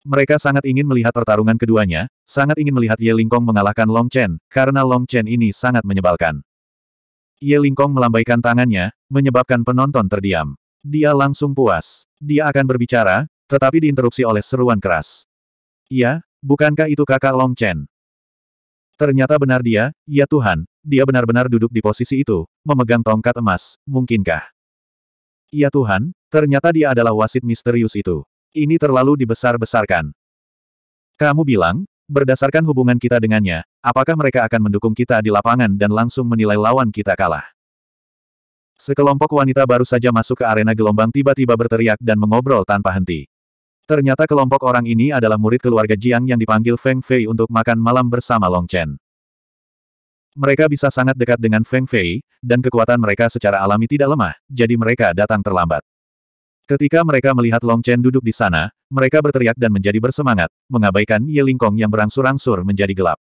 Mereka sangat ingin melihat pertarungan keduanya, sangat ingin melihat Ye Lingkong mengalahkan Long Chen, karena Long Chen ini sangat menyebalkan. Ye Lingkong melambaikan tangannya, menyebabkan penonton terdiam. Dia langsung puas. Dia akan berbicara, tetapi diinterupsi oleh seruan keras. Ya, bukankah itu kakak Long Chen? Ternyata benar dia, ya Tuhan, dia benar-benar duduk di posisi itu, memegang tongkat emas, mungkinkah? Ya Tuhan, ternyata dia adalah wasit misterius itu. Ini terlalu dibesar-besarkan. Kamu bilang, berdasarkan hubungan kita dengannya, apakah mereka akan mendukung kita di lapangan dan langsung menilai lawan kita kalah? Sekelompok wanita baru saja masuk ke arena gelombang tiba-tiba berteriak dan mengobrol tanpa henti. Ternyata kelompok orang ini adalah murid keluarga Jiang yang dipanggil Feng Fei untuk makan malam bersama Long Chen. Mereka bisa sangat dekat dengan Feng Fei, dan kekuatan mereka secara alami tidak lemah, jadi mereka datang terlambat. Ketika mereka melihat Long Chen duduk di sana, mereka berteriak dan menjadi bersemangat, mengabaikan Ye Lingkong yang berangsur-angsur menjadi gelap.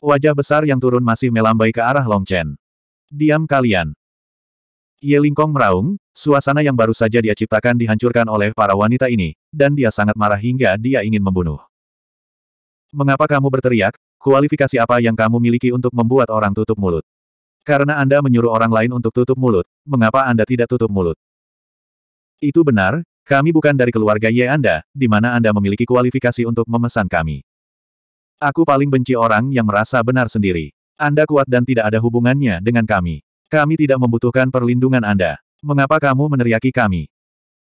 Wajah besar yang turun masih melambai ke arah Long Chen. Diam kalian. Ye Lingkong meraung, suasana yang baru saja dia ciptakan dihancurkan oleh para wanita ini, dan dia sangat marah hingga dia ingin membunuh. Mengapa kamu berteriak, kualifikasi apa yang kamu miliki untuk membuat orang tutup mulut? Karena Anda menyuruh orang lain untuk tutup mulut, mengapa Anda tidak tutup mulut? Itu benar, kami bukan dari keluarga Ye Anda, di mana Anda memiliki kualifikasi untuk memesan kami. Aku paling benci orang yang merasa benar sendiri. Anda kuat dan tidak ada hubungannya dengan kami. Kami tidak membutuhkan perlindungan Anda. Mengapa kamu meneriaki kami?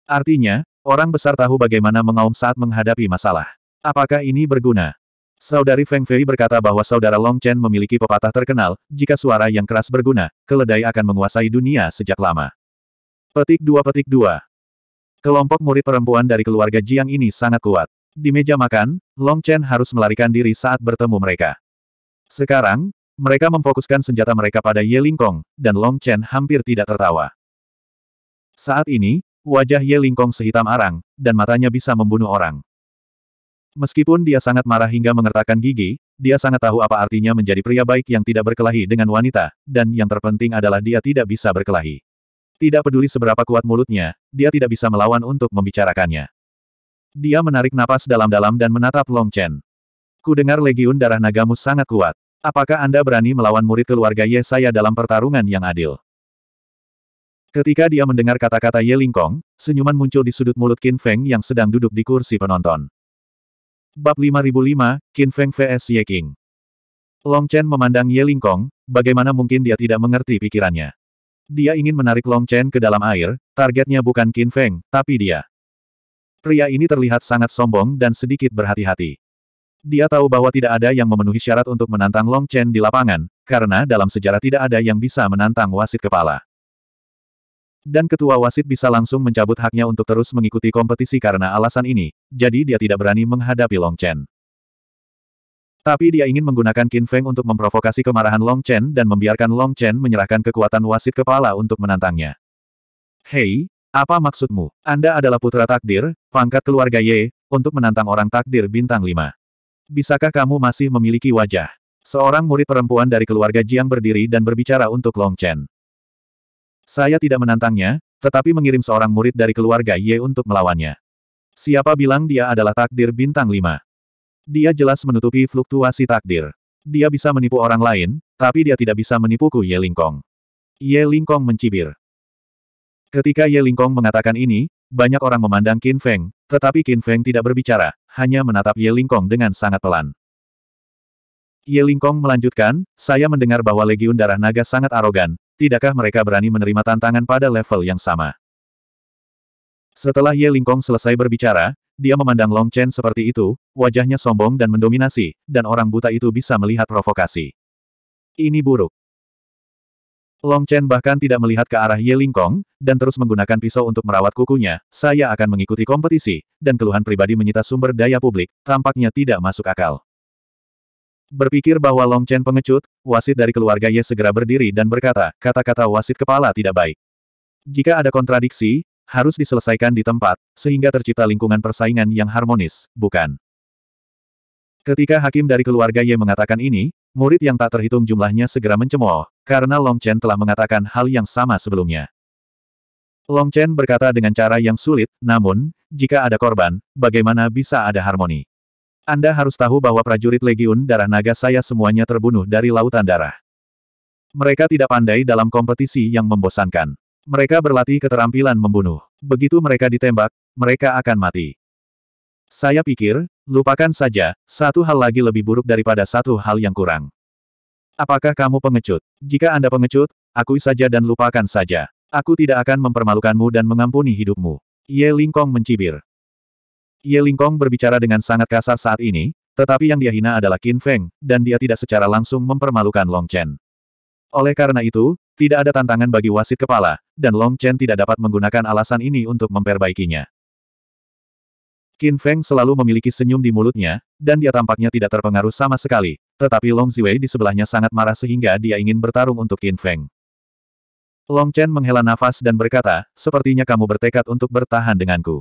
Artinya, orang besar tahu bagaimana mengaum saat menghadapi masalah. Apakah ini berguna? Saudari Feng Fei berkata bahwa saudara Long Chen memiliki pepatah terkenal, jika suara yang keras berguna, keledai akan menguasai dunia sejak lama. Petik 2 Petik 2 Kelompok murid perempuan dari keluarga Jiang ini sangat kuat. Di meja makan, Long Chen harus melarikan diri saat bertemu mereka. Sekarang, mereka memfokuskan senjata mereka pada Ye Lingkong, dan Long Chen hampir tidak tertawa. Saat ini, wajah Ye Lingkong sehitam arang, dan matanya bisa membunuh orang. Meskipun dia sangat marah hingga mengertakkan gigi, dia sangat tahu apa artinya menjadi pria baik yang tidak berkelahi dengan wanita, dan yang terpenting adalah dia tidak bisa berkelahi. Tidak peduli seberapa kuat mulutnya, dia tidak bisa melawan untuk membicarakannya. Dia menarik napas dalam-dalam dan menatap Long Chen. Ku dengar legiun darah nagamu sangat kuat. Apakah Anda berani melawan murid keluarga Yesaya dalam pertarungan yang adil? Ketika dia mendengar kata-kata Ye Lingkong, senyuman muncul di sudut mulut Qin Feng yang sedang duduk di kursi penonton. Bab 5005, Qin Feng vs Ye King. Long Chen memandang Ye Lingkong, bagaimana mungkin dia tidak mengerti pikirannya. Dia ingin menarik Long Chen ke dalam air, targetnya bukan Qin Feng, tapi dia. Pria ini terlihat sangat sombong dan sedikit berhati-hati. Dia tahu bahwa tidak ada yang memenuhi syarat untuk menantang Long Chen di lapangan, karena dalam sejarah tidak ada yang bisa menantang wasit kepala. Dan ketua wasit bisa langsung mencabut haknya untuk terus mengikuti kompetisi karena alasan ini, jadi dia tidak berani menghadapi Long Chen. Tapi dia ingin menggunakan Qin Feng untuk memprovokasi kemarahan Long Chen dan membiarkan Long Chen menyerahkan kekuatan wasit kepala untuk menantangnya. Hei, apa maksudmu? Anda adalah putra takdir, pangkat keluarga Ye, untuk menantang orang takdir bintang 5. Bisakah kamu masih memiliki wajah? Seorang murid perempuan dari keluarga Jiang berdiri dan berbicara untuk Long Chen. Saya tidak menantangnya, tetapi mengirim seorang murid dari keluarga Ye untuk melawannya. Siapa bilang dia adalah takdir bintang lima? Dia jelas menutupi fluktuasi takdir. Dia bisa menipu orang lain, tapi dia tidak bisa menipuku Ye Lingkong. Ye Lingkong mencibir. Ketika Ye Lingkong mengatakan ini, banyak orang memandang Qin Feng, tetapi Qin Feng tidak berbicara, hanya menatap Ye Lingkong dengan sangat pelan. Ye Lingkong melanjutkan, saya mendengar bahwa Legiun Darah Naga sangat arogan, tidakkah mereka berani menerima tantangan pada level yang sama? Setelah Ye Lingkong selesai berbicara, dia memandang Long Chen seperti itu, wajahnya sombong dan mendominasi, dan orang buta itu bisa melihat provokasi. Ini buruk. Long Chen bahkan tidak melihat ke arah Ye Lingkong, dan terus menggunakan pisau untuk merawat kukunya, saya akan mengikuti kompetisi, dan keluhan pribadi menyita sumber daya publik, tampaknya tidak masuk akal. Berpikir bahwa Long Chen pengecut, wasit dari keluarga Ye segera berdiri dan berkata, kata-kata wasit kepala tidak baik. Jika ada kontradiksi, harus diselesaikan di tempat, sehingga tercipta lingkungan persaingan yang harmonis, bukan? Ketika hakim dari keluarga Ye mengatakan ini, murid yang tak terhitung jumlahnya segera mencemooh, karena Long Chen telah mengatakan hal yang sama sebelumnya. Long Chen berkata dengan cara yang sulit, namun, jika ada korban, bagaimana bisa ada harmoni? Anda harus tahu bahwa prajurit Legiun Darah Naga saya semuanya terbunuh dari Lautan Darah. Mereka tidak pandai dalam kompetisi yang membosankan. Mereka berlatih keterampilan membunuh. Begitu mereka ditembak, mereka akan mati. Saya pikir, lupakan saja, satu hal lagi lebih buruk daripada satu hal yang kurang. Apakah kamu pengecut? Jika Anda pengecut, akui saja dan lupakan saja. Aku tidak akan mempermalukanmu dan mengampuni hidupmu. Ye Lingkong mencibir. Ye Lingkong berbicara dengan sangat kasar saat ini, tetapi yang dia hina adalah Qin Feng, dan dia tidak secara langsung mempermalukan Long Chen. Oleh karena itu, tidak ada tantangan bagi wasit kepala, dan Long Chen tidak dapat menggunakan alasan ini untuk memperbaikinya. Qin Feng selalu memiliki senyum di mulutnya, dan dia tampaknya tidak terpengaruh sama sekali, tetapi Long Ziwei di sebelahnya sangat marah sehingga dia ingin bertarung untuk Qin Feng. Long Chen menghela nafas dan berkata, sepertinya kamu bertekad untuk bertahan denganku.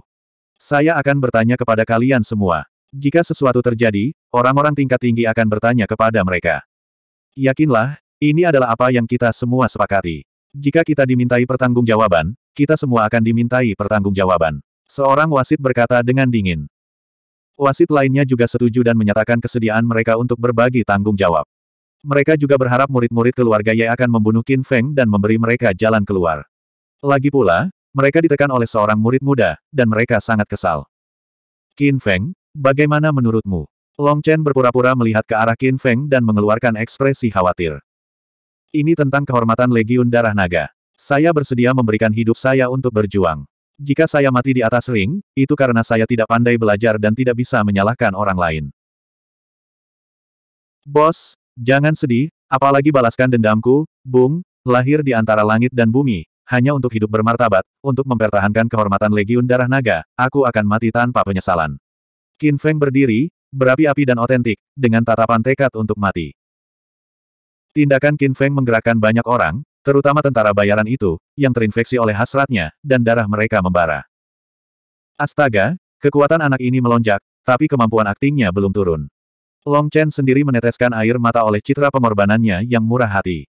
Saya akan bertanya kepada kalian semua. Jika sesuatu terjadi, orang-orang tingkat tinggi akan bertanya kepada mereka. Yakinlah, ini adalah apa yang kita semua sepakati. Jika kita dimintai pertanggungjawaban, kita semua akan dimintai pertanggungjawaban. Seorang wasit berkata dengan dingin. Wasit lainnya juga setuju dan menyatakan kesediaan mereka untuk berbagi tanggung jawab. Mereka juga berharap murid-murid keluarga Ye akan membunuh Qin Feng dan memberi mereka jalan keluar. Lagi pula, mereka ditekan oleh seorang murid muda, dan mereka sangat kesal. Qin Feng, bagaimana menurutmu? Long Chen berpura-pura melihat ke arah Qin Feng dan mengeluarkan ekspresi khawatir. Ini tentang kehormatan Legiun Darah Naga. Saya bersedia memberikan hidup saya untuk berjuang. Jika saya mati di atas ring, itu karena saya tidak pandai belajar dan tidak bisa menyalahkan orang lain. Bos, jangan sedih, apalagi balaskan dendamku, Bung, lahir di antara langit dan bumi, hanya untuk hidup bermartabat, untuk mempertahankan kehormatan Legiun Darah Naga, aku akan mati tanpa penyesalan. Qin Feng berdiri, berapi-api dan otentik, dengan tatapan tekad untuk mati. Tindakan Qin Feng menggerakkan banyak orang, terutama tentara bayaran itu, yang terinfeksi oleh hasratnya, dan darah mereka membara. Astaga, kekuatan anak ini melonjak, tapi kemampuan aktingnya belum turun. Long Chen sendiri meneteskan air mata oleh citra pengorbanannya yang murah hati.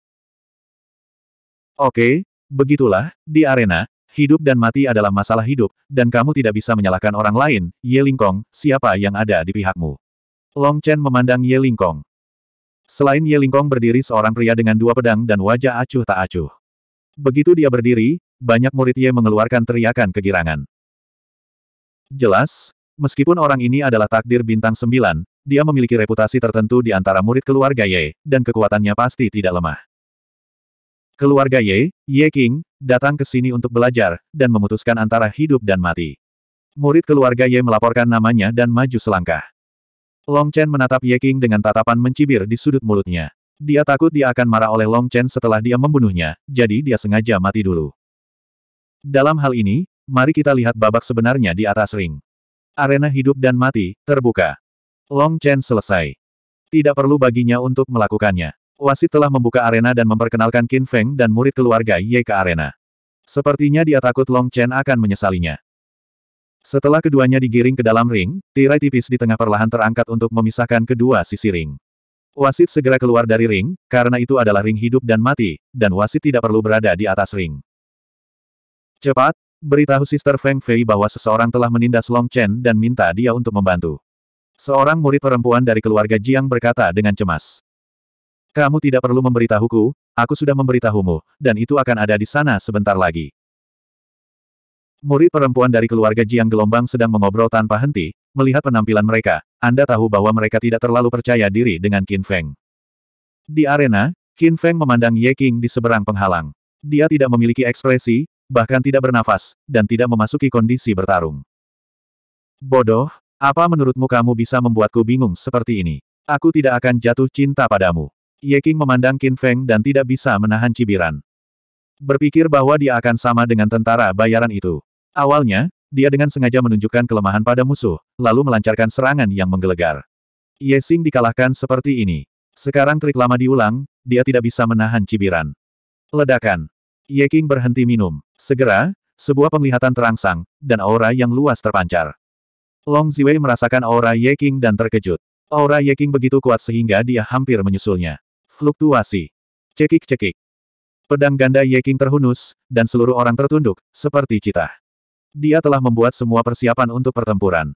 Oke, begitulah, di arena, hidup dan mati adalah masalah hidup, dan kamu tidak bisa menyalahkan orang lain, Ye Lingkong, siapa yang ada di pihakmu. Long Chen memandang Ye Lingkong. Selain Ye Lingkong berdiri seorang pria dengan dua pedang dan wajah acuh tak acuh. Begitu dia berdiri, banyak murid Ye mengeluarkan teriakan kegirangan. Jelas, meskipun orang ini adalah takdir bintang sembilan, dia memiliki reputasi tertentu di antara murid keluarga Ye, dan kekuatannya pasti tidak lemah. Keluarga Ye, Ye King, datang ke sini untuk belajar, dan memutuskan antara hidup dan mati. Murid keluarga Ye melaporkan namanya dan maju selangkah. Long Chen menatap Ye Qing dengan tatapan mencibir di sudut mulutnya. Dia takut dia akan marah oleh Long Chen setelah dia membunuhnya, jadi dia sengaja mati dulu. Dalam hal ini, mari kita lihat babak sebenarnya di atas ring. Arena hidup dan mati, terbuka. Long Chen selesai. Tidak perlu baginya untuk melakukannya. Wasit telah membuka arena dan memperkenalkan Qin Feng dan murid keluarga Ye ke arena. Sepertinya dia takut Long Chen akan menyesalinya. Setelah keduanya digiring ke dalam ring, tirai tipis di tengah perlahan terangkat untuk memisahkan kedua sisi ring. Wasit segera keluar dari ring, karena itu adalah ring hidup dan mati, dan wasit tidak perlu berada di atas ring. Cepat, beritahu Sister Feng Fei bahwa seseorang telah menindas Long Chen dan minta dia untuk membantu. Seorang murid perempuan dari keluarga Jiang berkata dengan cemas. Kamu tidak perlu memberitahuku, aku sudah memberitahumu, dan itu akan ada di sana sebentar lagi. Murid perempuan dari keluarga Jiang Gelombang sedang mengobrol tanpa henti, melihat penampilan mereka, Anda tahu bahwa mereka tidak terlalu percaya diri dengan Qin Feng. Di arena, Qin Feng memandang Ye Qing di seberang penghalang. Dia tidak memiliki ekspresi, bahkan tidak bernafas, dan tidak memasuki kondisi bertarung. Bodoh, apa menurutmu kamu bisa membuatku bingung seperti ini? Aku tidak akan jatuh cinta padamu. Ye Qing memandang Qin Feng dan tidak bisa menahan cibiran. Berpikir bahwa dia akan sama dengan tentara bayaran itu. Awalnya, dia dengan sengaja menunjukkan kelemahan pada musuh, lalu melancarkan serangan yang menggelegar. Xing dikalahkan seperti ini. Sekarang trik lama diulang, dia tidak bisa menahan cibiran. Ledakan. Yeking berhenti minum. Segera, sebuah penglihatan terangsang, dan aura yang luas terpancar. Long Ziwei merasakan aura Yeking dan terkejut. Aura Yeking begitu kuat sehingga dia hampir menyusulnya. Fluktuasi. Cekik-cekik. Pedang ganda Yeking terhunus, dan seluruh orang tertunduk, seperti citah. Dia telah membuat semua persiapan untuk pertempuran.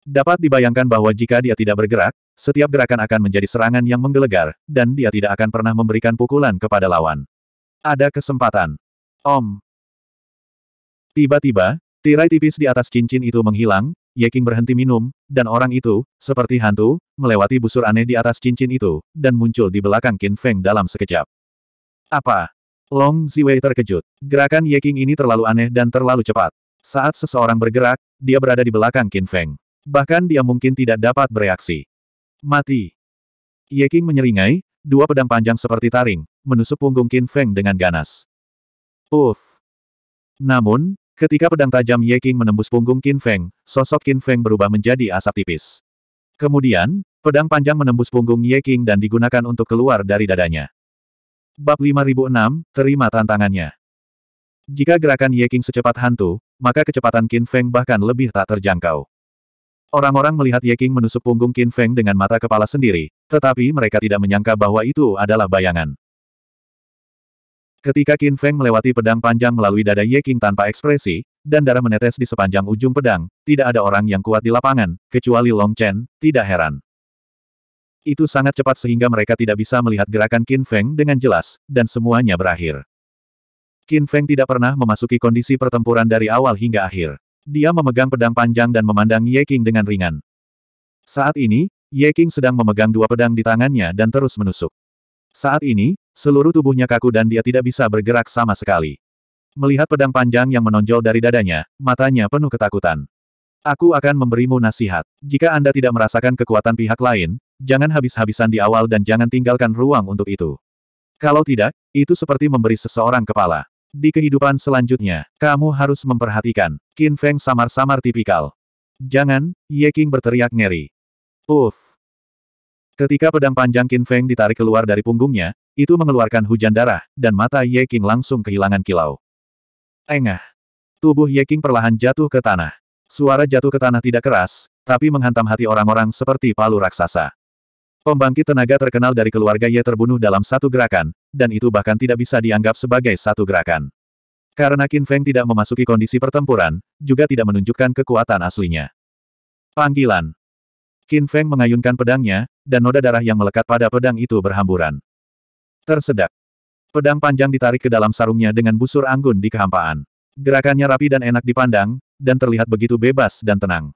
Dapat dibayangkan bahwa jika dia tidak bergerak, setiap gerakan akan menjadi serangan yang menggelegar, dan dia tidak akan pernah memberikan pukulan kepada lawan. Ada kesempatan. Om. Tiba-tiba, tirai tipis di atas cincin itu menghilang, Yeking berhenti minum, dan orang itu, seperti hantu, melewati busur aneh di atas cincin itu, dan muncul di belakang Qin Feng dalam sekejap. Apa? Long Ziwei terkejut. Gerakan Yeking ini terlalu aneh dan terlalu cepat. Saat seseorang bergerak, dia berada di belakang Qin Feng. Bahkan dia mungkin tidak dapat bereaksi. Mati. Ye Qing menyeringai, dua pedang panjang seperti taring, menusuk punggung Qin Feng dengan ganas. Uff. Namun, ketika pedang tajam Ye Qing menembus punggung Qin Feng, sosok Qin Feng berubah menjadi asap tipis. Kemudian, pedang panjang menembus punggung Ye Qing dan digunakan untuk keluar dari dadanya. Bab 5006, terima tantangannya. Jika gerakan Ye Qing secepat hantu, maka kecepatan Qin Feng bahkan lebih tak terjangkau. Orang-orang melihat Ye Qing menusuk punggung Qin Feng dengan mata kepala sendiri, tetapi mereka tidak menyangka bahwa itu adalah bayangan. Ketika Qin Feng melewati pedang panjang melalui dada Ye Qing tanpa ekspresi, dan darah menetes di sepanjang ujung pedang, tidak ada orang yang kuat di lapangan, kecuali Long Chen, tidak heran. Itu sangat cepat sehingga mereka tidak bisa melihat gerakan Qin Feng dengan jelas, dan semuanya berakhir. Qin Feng tidak pernah memasuki kondisi pertempuran dari awal hingga akhir. Dia memegang pedang panjang dan memandang Ye Qing dengan ringan. Saat ini, Ye Qing sedang memegang dua pedang di tangannya dan terus menusuk. Saat ini, seluruh tubuhnya kaku dan dia tidak bisa bergerak sama sekali. Melihat pedang panjang yang menonjol dari dadanya, matanya penuh ketakutan. Aku akan memberimu nasihat. Jika Anda tidak merasakan kekuatan pihak lain, jangan habis-habisan di awal dan jangan tinggalkan ruang untuk itu. Kalau tidak, itu seperti memberi seseorang kepala. Di kehidupan selanjutnya, kamu harus memperhatikan. Qin Feng samar-samar tipikal. Jangan, Ye King berteriak ngeri. Uff. Ketika pedang panjang Qin Feng ditarik keluar dari punggungnya, itu mengeluarkan hujan darah, dan mata Ye King langsung kehilangan kilau. Engah. Tubuh Ye King perlahan jatuh ke tanah. Suara jatuh ke tanah tidak keras, tapi menghantam hati orang-orang seperti palu raksasa. Pembangkit tenaga terkenal dari keluarga Ye terbunuh dalam satu gerakan, dan itu bahkan tidak bisa dianggap sebagai satu gerakan. Karena Qin Feng tidak memasuki kondisi pertempuran, juga tidak menunjukkan kekuatan aslinya. Panggilan Qin Feng mengayunkan pedangnya, dan noda darah yang melekat pada pedang itu berhamburan. Tersedak. Pedang panjang ditarik ke dalam sarungnya dengan busur anggun di kehampaan. Gerakannya rapi dan enak dipandang, dan terlihat begitu bebas dan tenang.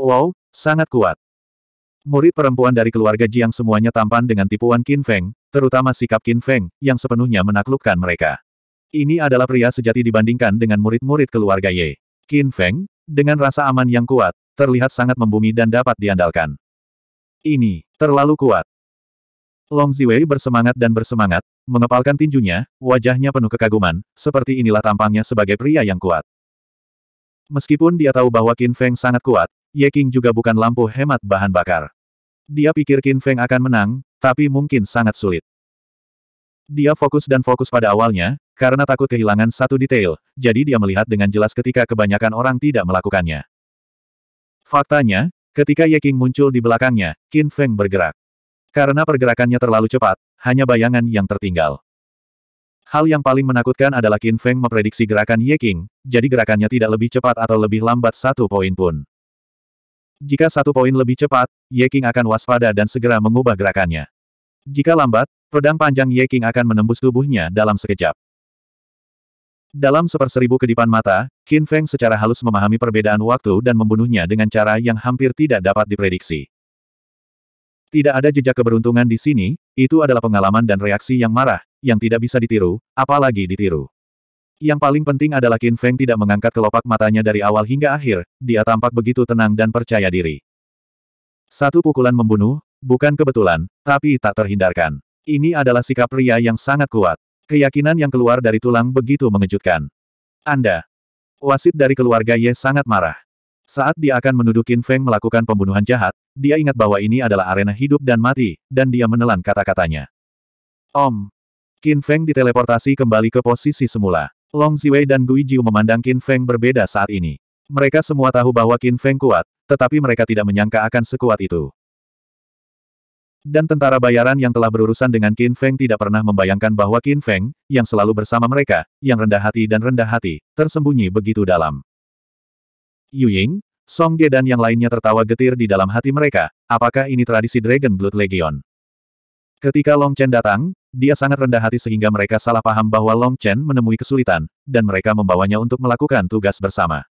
Wow, sangat kuat. Murid perempuan dari keluarga Jiang semuanya tampan dengan tipuan Qin Feng, terutama sikap Qin Feng, yang sepenuhnya menaklukkan mereka. Ini adalah pria sejati dibandingkan dengan murid-murid keluarga Ye. Qin Feng, dengan rasa aman yang kuat, terlihat sangat membumi dan dapat diandalkan. Ini, terlalu kuat. Long Ziwei bersemangat dan bersemangat, mengepalkan tinjunya, wajahnya penuh kekaguman, seperti inilah tampangnya sebagai pria yang kuat. Meskipun dia tahu bahwa Qin Feng sangat kuat, Ye Qing juga bukan lampu hemat bahan bakar. Dia pikir Qin Feng akan menang, tapi mungkin sangat sulit. Dia fokus dan fokus pada awalnya, karena takut kehilangan satu detail, jadi dia melihat dengan jelas ketika kebanyakan orang tidak melakukannya. Faktanya, ketika Ye King muncul di belakangnya, Qin Feng bergerak. Karena pergerakannya terlalu cepat, hanya bayangan yang tertinggal. Hal yang paling menakutkan adalah Qin Feng memprediksi gerakan Ye King, jadi gerakannya tidak lebih cepat atau lebih lambat satu poin pun. Jika satu poin lebih cepat, Ye King akan waspada dan segera mengubah gerakannya. Jika lambat, Pedang panjang Ye King akan menembus tubuhnya dalam sekejap. Dalam seperseribu kedipan mata, Qin Feng secara halus memahami perbedaan waktu dan membunuhnya dengan cara yang hampir tidak dapat diprediksi. Tidak ada jejak keberuntungan di sini, itu adalah pengalaman dan reaksi yang marah, yang tidak bisa ditiru, apalagi ditiru. Yang paling penting adalah Qin Feng tidak mengangkat kelopak matanya dari awal hingga akhir, dia tampak begitu tenang dan percaya diri. Satu pukulan membunuh, bukan kebetulan, tapi tak terhindarkan. Ini adalah sikap pria yang sangat kuat. Keyakinan yang keluar dari tulang begitu mengejutkan. Anda. Wasit dari keluarga Ye sangat marah. Saat dia akan menuduh Kin Feng melakukan pembunuhan jahat, dia ingat bahwa ini adalah arena hidup dan mati, dan dia menelan kata-katanya. Om. Qin Feng diteleportasi kembali ke posisi semula. Long Ziwei dan Gui Jiu memandang Qin Feng berbeda saat ini. Mereka semua tahu bahwa Qin Feng kuat, tetapi mereka tidak menyangka akan sekuat itu. Dan tentara bayaran yang telah berurusan dengan Qin Feng tidak pernah membayangkan bahwa Qin Feng, yang selalu bersama mereka, yang rendah hati dan rendah hati, tersembunyi begitu dalam. Yu Ying, Song Ge dan yang lainnya tertawa getir di dalam hati mereka, apakah ini tradisi Dragon Blood Legion? Ketika Long Chen datang, dia sangat rendah hati sehingga mereka salah paham bahwa Long Chen menemui kesulitan, dan mereka membawanya untuk melakukan tugas bersama.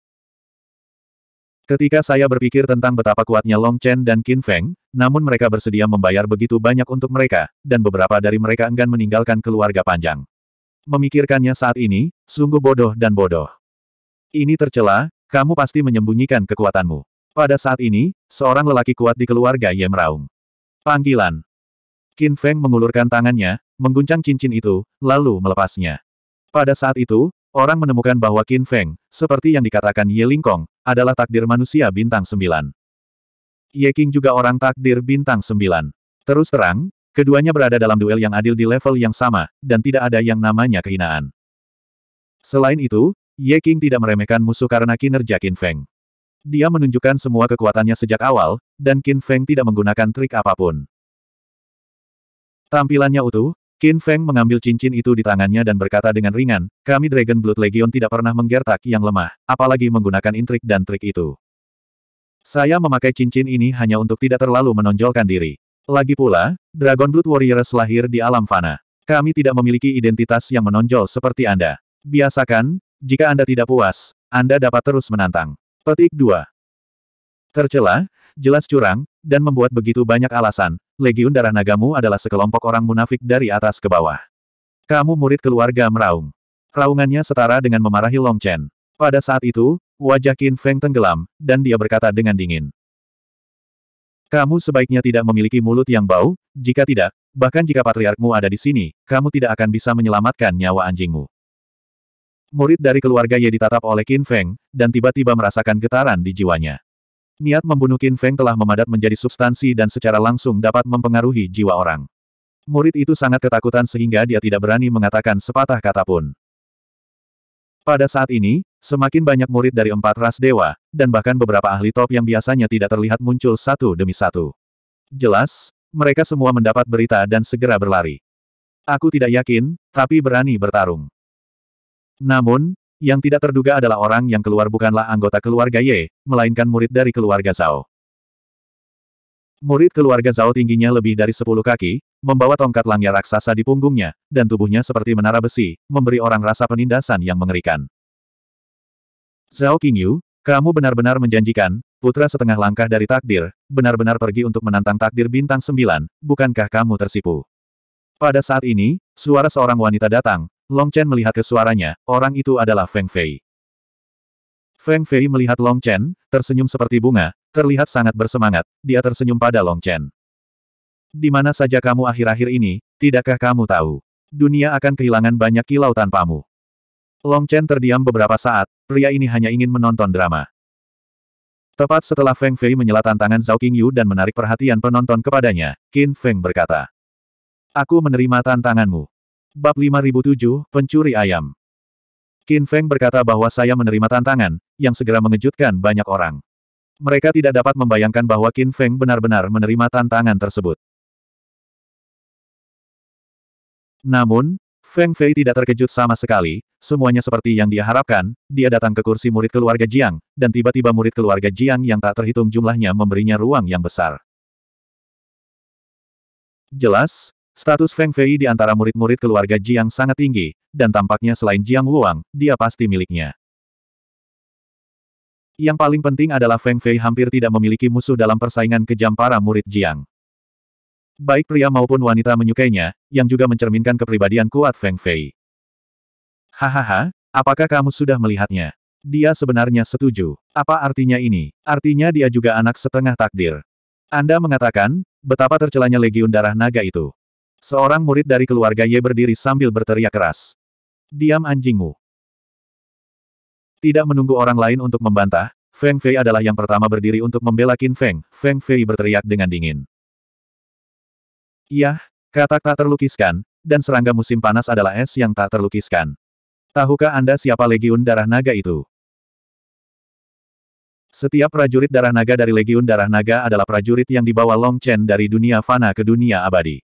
Ketika saya berpikir tentang betapa kuatnya Long Chen dan Qin Feng, namun mereka bersedia membayar begitu banyak untuk mereka, dan beberapa dari mereka enggan meninggalkan keluarga panjang. Memikirkannya saat ini, sungguh bodoh dan bodoh. Ini tercela, kamu pasti menyembunyikan kekuatanmu. Pada saat ini, seorang lelaki kuat di keluarga Ye meraung. Panggilan. Qin Feng mengulurkan tangannya, mengguncang cincin itu, lalu melepasnya. Pada saat itu, orang menemukan bahwa Qin Feng, seperti yang dikatakan Ye Lingkong, adalah takdir manusia bintang sembilan. Ye King juga orang takdir bintang sembilan. Terus terang, keduanya berada dalam duel yang adil di level yang sama, dan tidak ada yang namanya kehinaan. Selain itu, Ye King tidak meremehkan musuh karena kinerja Qin Feng. Dia menunjukkan semua kekuatannya sejak awal, dan Qin Feng tidak menggunakan trik apapun. Tampilannya utuh, Qin Feng mengambil cincin itu di tangannya dan berkata dengan ringan, kami Dragon Blood Legion tidak pernah menggertak yang lemah, apalagi menggunakan intrik dan trik itu. Saya memakai cincin ini hanya untuk tidak terlalu menonjolkan diri. Lagi pula, Dragon Blood Warriors lahir di alam fana. Kami tidak memiliki identitas yang menonjol seperti Anda. Biasakan, jika Anda tidak puas, Anda dapat terus menantang. Petik 2. Tercela, jelas curang, dan membuat begitu banyak alasan, Legiun Darah Nagamu adalah sekelompok orang munafik dari atas ke bawah. Kamu murid keluarga Meraung. Raungannya setara dengan memarahi Long Chen. Pada saat itu, wajah Qin Feng tenggelam, dan dia berkata dengan dingin. Kamu sebaiknya tidak memiliki mulut yang bau, jika tidak, bahkan jika patriarkmu ada di sini, kamu tidak akan bisa menyelamatkan nyawa anjingmu. Murid dari keluarga Ye ditatap oleh Qin Feng, dan tiba-tiba merasakan getaran di jiwanya. Niat membunuh Qin Feng telah memadat menjadi substansi dan secara langsung dapat mempengaruhi jiwa orang. Murid itu sangat ketakutan sehingga dia tidak berani mengatakan sepatah kata pun. Pada saat ini, semakin banyak murid dari empat ras dewa, dan bahkan beberapa ahli top yang biasanya tidak terlihat muncul satu demi satu. Jelas, mereka semua mendapat berita dan segera berlari. Aku tidak yakin, tapi berani bertarung. Namun, yang tidak terduga adalah orang yang keluar bukanlah anggota keluarga Ye, melainkan murid dari keluarga Zhao. Murid keluarga Zhao tingginya lebih dari 10 kaki, membawa tongkat langya raksasa di punggungnya, dan tubuhnya seperti menara besi, memberi orang rasa penindasan yang mengerikan. Zhao Qingyu, kamu benar-benar menjanjikan, putra setengah langkah dari takdir, benar-benar pergi untuk menantang takdir bintang sembilan, bukankah kamu tersipu? Pada saat ini, suara seorang wanita datang, Long Chen melihat ke suaranya, orang itu adalah Feng Fei. Feng Fei melihat Long Chen, tersenyum seperti bunga, terlihat sangat bersemangat, dia tersenyum pada Long Chen. Di mana saja kamu akhir-akhir ini, tidakkah kamu tahu? Dunia akan kehilangan banyak kilau tanpamu. Long Chen terdiam beberapa saat, pria ini hanya ingin menonton drama. Tepat setelah Feng Fei menyela tantangan Zhao Qingyu dan menarik perhatian penonton kepadanya, Qin Feng berkata, Aku menerima tantanganmu. Bab 5007, Pencuri Ayam Qin Feng berkata bahwa saya menerima tantangan, yang segera mengejutkan banyak orang. Mereka tidak dapat membayangkan bahwa Qin Feng benar-benar menerima tantangan tersebut. Namun, Feng Fei tidak terkejut sama sekali, semuanya seperti yang dia harapkan, dia datang ke kursi murid keluarga Jiang, dan tiba-tiba murid keluarga Jiang yang tak terhitung jumlahnya memberinya ruang yang besar. Jelas, Status Feng Fei di antara murid-murid keluarga Jiang sangat tinggi, dan tampaknya selain Jiang Wuang, dia pasti miliknya. Yang paling penting adalah Feng Fei hampir tidak memiliki musuh dalam persaingan kejam para murid Jiang. Baik pria maupun wanita menyukainya, yang juga mencerminkan kepribadian kuat Feng Fei. Hahaha, apakah kamu sudah melihatnya? Dia sebenarnya setuju. Apa artinya ini? Artinya dia juga anak setengah takdir. Anda mengatakan, betapa tercelanya legiun darah naga itu. Seorang murid dari keluarga Ye berdiri sambil berteriak keras. Diam anjingmu. Tidak menunggu orang lain untuk membantah, Feng Fei adalah yang pertama berdiri untuk membela Qin Feng. Feng Fei berteriak dengan dingin. Yah, kata tak terlukiskan, dan serangga musim panas adalah es yang tak terlukiskan. Tahukah Anda siapa Legiun Darah Naga itu? Setiap prajurit darah naga dari Legiun Darah Naga adalah prajurit yang dibawa Long Chen dari dunia fana ke dunia abadi.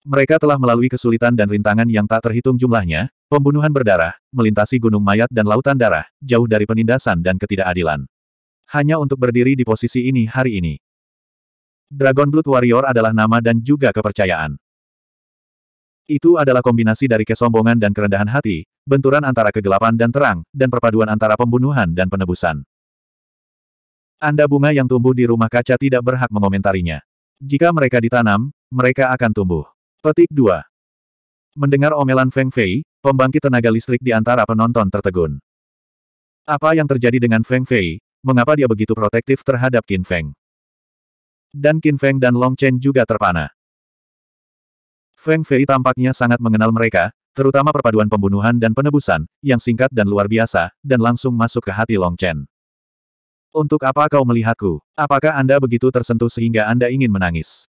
Mereka telah melalui kesulitan dan rintangan yang tak terhitung jumlahnya, pembunuhan berdarah, melintasi gunung mayat dan lautan darah, jauh dari penindasan dan ketidakadilan. Hanya untuk berdiri di posisi ini hari ini. Dragon Blood Warrior adalah nama dan juga kepercayaan. Itu adalah kombinasi dari kesombongan dan kerendahan hati, benturan antara kegelapan dan terang, dan perpaduan antara pembunuhan dan penebusan. Anda bunga yang tumbuh di rumah kaca tidak berhak mengomentarinya. Jika mereka ditanam, mereka akan tumbuh. Petik 2. Mendengar omelan Feng Fei, pembangkit tenaga listrik di antara penonton tertegun. Apa yang terjadi dengan Feng Fei, mengapa dia begitu protektif terhadap Qin Feng? Dan Qin Feng dan Long Chen juga terpana. Feng Fei tampaknya sangat mengenal mereka, terutama perpaduan pembunuhan dan penebusan, yang singkat dan luar biasa, dan langsung masuk ke hati Long Chen. Untuk apa kau melihatku? Apakah Anda begitu tersentuh sehingga Anda ingin menangis?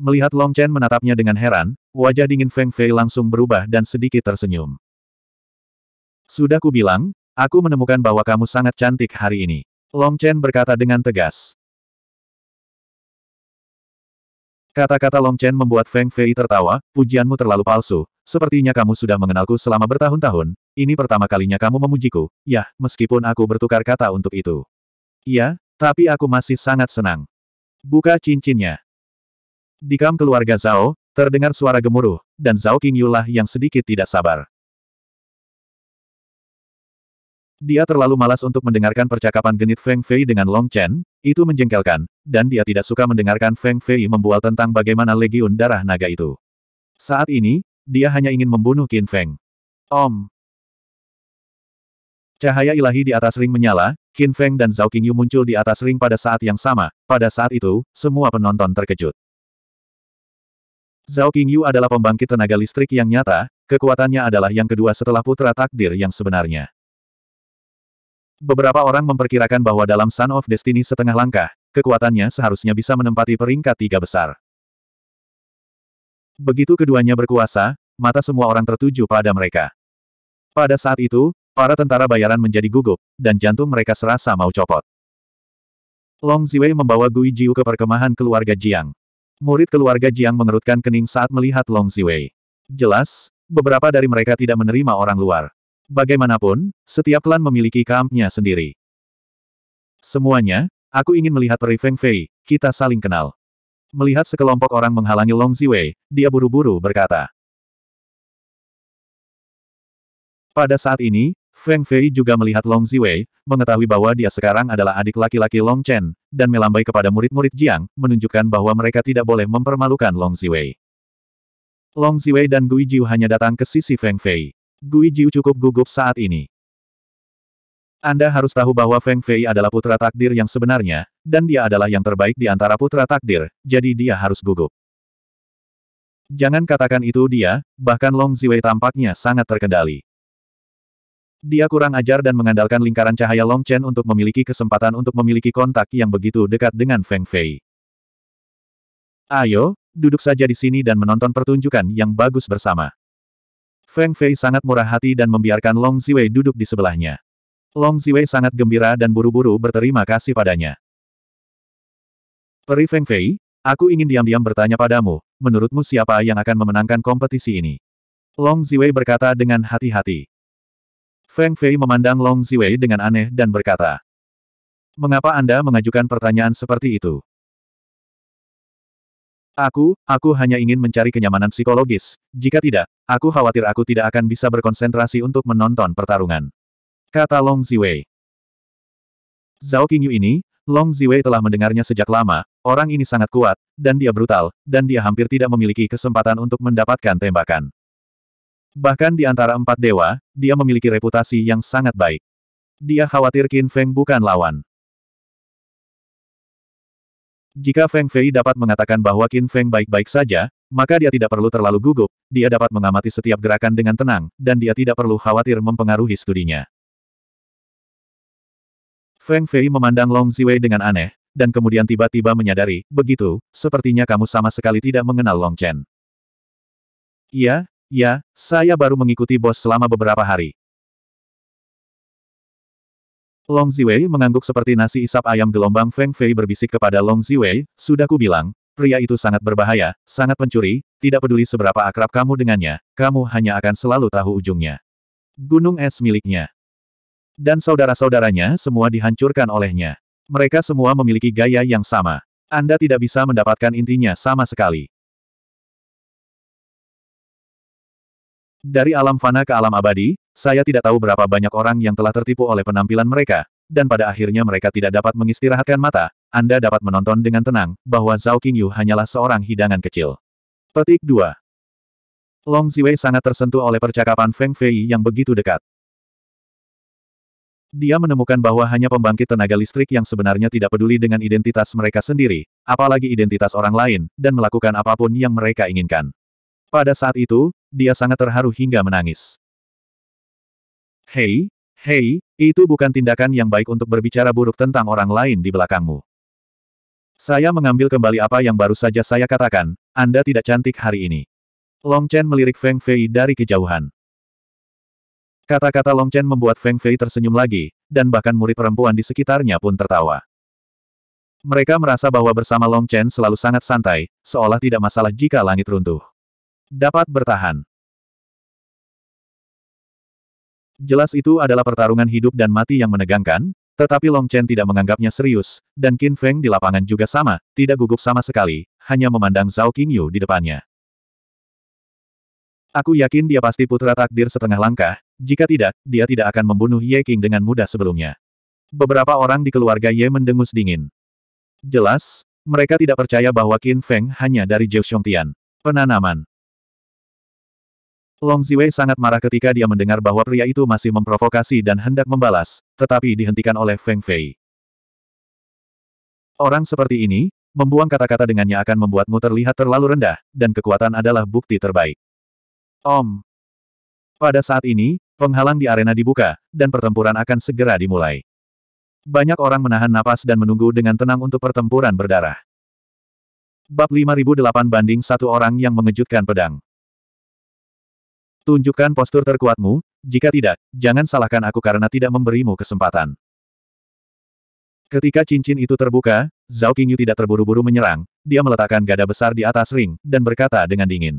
Melihat Long Chen menatapnya dengan heran, wajah dingin Feng Fei langsung berubah dan sedikit tersenyum. Sudah kubilang, aku menemukan bahwa kamu sangat cantik hari ini. Long Chen berkata dengan tegas. Kata-kata Long Chen membuat Feng Fei tertawa, pujianmu terlalu palsu, sepertinya kamu sudah mengenalku selama bertahun-tahun, ini pertama kalinya kamu memujiku, Yah, meskipun aku bertukar kata untuk itu. Iya, tapi aku masih sangat senang. Buka cincinnya. Di kam keluarga Zhao, terdengar suara gemuruh, dan Zhao Yulah yang sedikit tidak sabar. Dia terlalu malas untuk mendengarkan percakapan genit Feng Fei dengan Long Chen, itu menjengkelkan, dan dia tidak suka mendengarkan Feng Fei membual tentang bagaimana legiun darah naga itu. Saat ini, dia hanya ingin membunuh Qin Feng. Om. Cahaya ilahi di atas ring menyala, Qin Feng dan Zhao Qingyu muncul di atas ring pada saat yang sama, pada saat itu, semua penonton terkejut. Zhao Qingyu adalah pembangkit tenaga listrik yang nyata, kekuatannya adalah yang kedua setelah putra takdir yang sebenarnya. Beberapa orang memperkirakan bahwa dalam Sun of Destiny setengah langkah, kekuatannya seharusnya bisa menempati peringkat tiga besar. Begitu keduanya berkuasa, mata semua orang tertuju pada mereka. Pada saat itu, para tentara bayaran menjadi gugup, dan jantung mereka serasa mau copot. Long Ziwei membawa Gui Jiu ke perkemahan keluarga Jiang. Murid keluarga Jiang mengerutkan kening saat melihat Long Ziwei. Jelas, beberapa dari mereka tidak menerima orang luar. Bagaimanapun, setiap klan memiliki kampnya sendiri. Semuanya, aku ingin melihat Peri Feng Fei, kita saling kenal. Melihat sekelompok orang menghalangi Long Ziwei, dia buru-buru berkata. Pada saat ini, Feng Fei juga melihat Long Ziwei, mengetahui bahwa dia sekarang adalah adik laki-laki Long Chen, dan melambai kepada murid-murid Jiang, menunjukkan bahwa mereka tidak boleh mempermalukan Long Ziwei. Long Ziwei dan Gui Jiu hanya datang ke sisi Feng Fei. Gui Jiu cukup gugup saat ini. Anda harus tahu bahwa Feng Fei adalah putra takdir yang sebenarnya, dan dia adalah yang terbaik di antara putra takdir, jadi dia harus gugup. Jangan katakan itu dia, bahkan Long Ziwei tampaknya sangat terkendali. Dia kurang ajar dan mengandalkan lingkaran cahaya Long Chen untuk memiliki kesempatan untuk memiliki kontak yang begitu dekat dengan Feng Fei. Ayo, duduk saja di sini dan menonton pertunjukan yang bagus bersama. Feng Fei sangat murah hati dan membiarkan Long Ziwei duduk di sebelahnya. Long Ziwei sangat gembira dan buru-buru berterima kasih padanya. Peri Feng Fei, aku ingin diam-diam bertanya padamu, menurutmu siapa yang akan memenangkan kompetisi ini? Long Ziwei berkata dengan hati-hati. Feng Fei memandang Long Ziwei dengan aneh dan berkata, Mengapa Anda mengajukan pertanyaan seperti itu? Aku, aku hanya ingin mencari kenyamanan psikologis. Jika tidak, aku khawatir aku tidak akan bisa berkonsentrasi untuk menonton pertarungan. Kata Long Ziwei. Zhao Qingyu ini, Long Ziwei telah mendengarnya sejak lama, orang ini sangat kuat, dan dia brutal, dan dia hampir tidak memiliki kesempatan untuk mendapatkan tembakan. Bahkan di antara empat dewa, dia memiliki reputasi yang sangat baik. Dia khawatir Qin Feng bukan lawan. Jika Feng Fei dapat mengatakan bahwa Qin Feng baik-baik saja, maka dia tidak perlu terlalu gugup, dia dapat mengamati setiap gerakan dengan tenang, dan dia tidak perlu khawatir mempengaruhi studinya. Feng Fei memandang Long Ziwei dengan aneh, dan kemudian tiba-tiba menyadari, begitu, sepertinya kamu sama sekali tidak mengenal Long Chen. Iya, Ya, saya baru mengikuti bos selama beberapa hari. Long Ziwei mengangguk seperti nasi isap ayam gelombang Feng Fei berbisik kepada Long Ziwei, sudah kubilang, pria itu sangat berbahaya, sangat pencuri, tidak peduli seberapa akrab kamu dengannya, kamu hanya akan selalu tahu ujungnya. Gunung es miliknya. Dan saudara-saudaranya semua dihancurkan olehnya. Mereka semua memiliki gaya yang sama. Anda tidak bisa mendapatkan intinya sama sekali. Dari alam fana ke alam abadi, saya tidak tahu berapa banyak orang yang telah tertipu oleh penampilan mereka, dan pada akhirnya mereka tidak dapat mengistirahatkan mata. Anda dapat menonton dengan tenang, bahwa Zhao Qingyu hanyalah seorang hidangan kecil. Petik 2 Long Ziwei sangat tersentuh oleh percakapan Feng Fei yang begitu dekat. Dia menemukan bahwa hanya pembangkit tenaga listrik yang sebenarnya tidak peduli dengan identitas mereka sendiri, apalagi identitas orang lain, dan melakukan apapun yang mereka inginkan. Pada saat itu, dia sangat terharu hingga menangis. Hei, hei, itu bukan tindakan yang baik untuk berbicara buruk tentang orang lain di belakangmu. Saya mengambil kembali apa yang baru saja saya katakan, Anda tidak cantik hari ini. Long Chen melirik Feng Fei dari kejauhan. Kata-kata Long Chen membuat Feng Fei tersenyum lagi, dan bahkan murid perempuan di sekitarnya pun tertawa. Mereka merasa bahwa bersama Long Chen selalu sangat santai, seolah tidak masalah jika langit runtuh. Dapat bertahan. Jelas itu adalah pertarungan hidup dan mati yang menegangkan, tetapi Long Chen tidak menganggapnya serius, dan Qin Feng di lapangan juga sama, tidak gugup sama sekali, hanya memandang Zhao Qingyu di depannya. Aku yakin dia pasti putra takdir setengah langkah, jika tidak, dia tidak akan membunuh Ye Qing dengan mudah sebelumnya. Beberapa orang di keluarga Ye mendengus dingin. Jelas, mereka tidak percaya bahwa Qin Feng hanya dari Zhou Tian. Penanaman Long Ziwei sangat marah ketika dia mendengar bahwa pria itu masih memprovokasi dan hendak membalas, tetapi dihentikan oleh Feng Fei. Orang seperti ini, membuang kata-kata dengannya akan membuatmu terlihat terlalu rendah, dan kekuatan adalah bukti terbaik. Om. Pada saat ini, penghalang di arena dibuka, dan pertempuran akan segera dimulai. Banyak orang menahan napas dan menunggu dengan tenang untuk pertempuran berdarah. Bab 5008 banding satu orang yang mengejutkan pedang. Tunjukkan postur terkuatmu, jika tidak, jangan salahkan aku karena tidak memberimu kesempatan. Ketika cincin itu terbuka, Zhao Qingyu tidak terburu-buru menyerang, dia meletakkan gada besar di atas ring, dan berkata dengan dingin.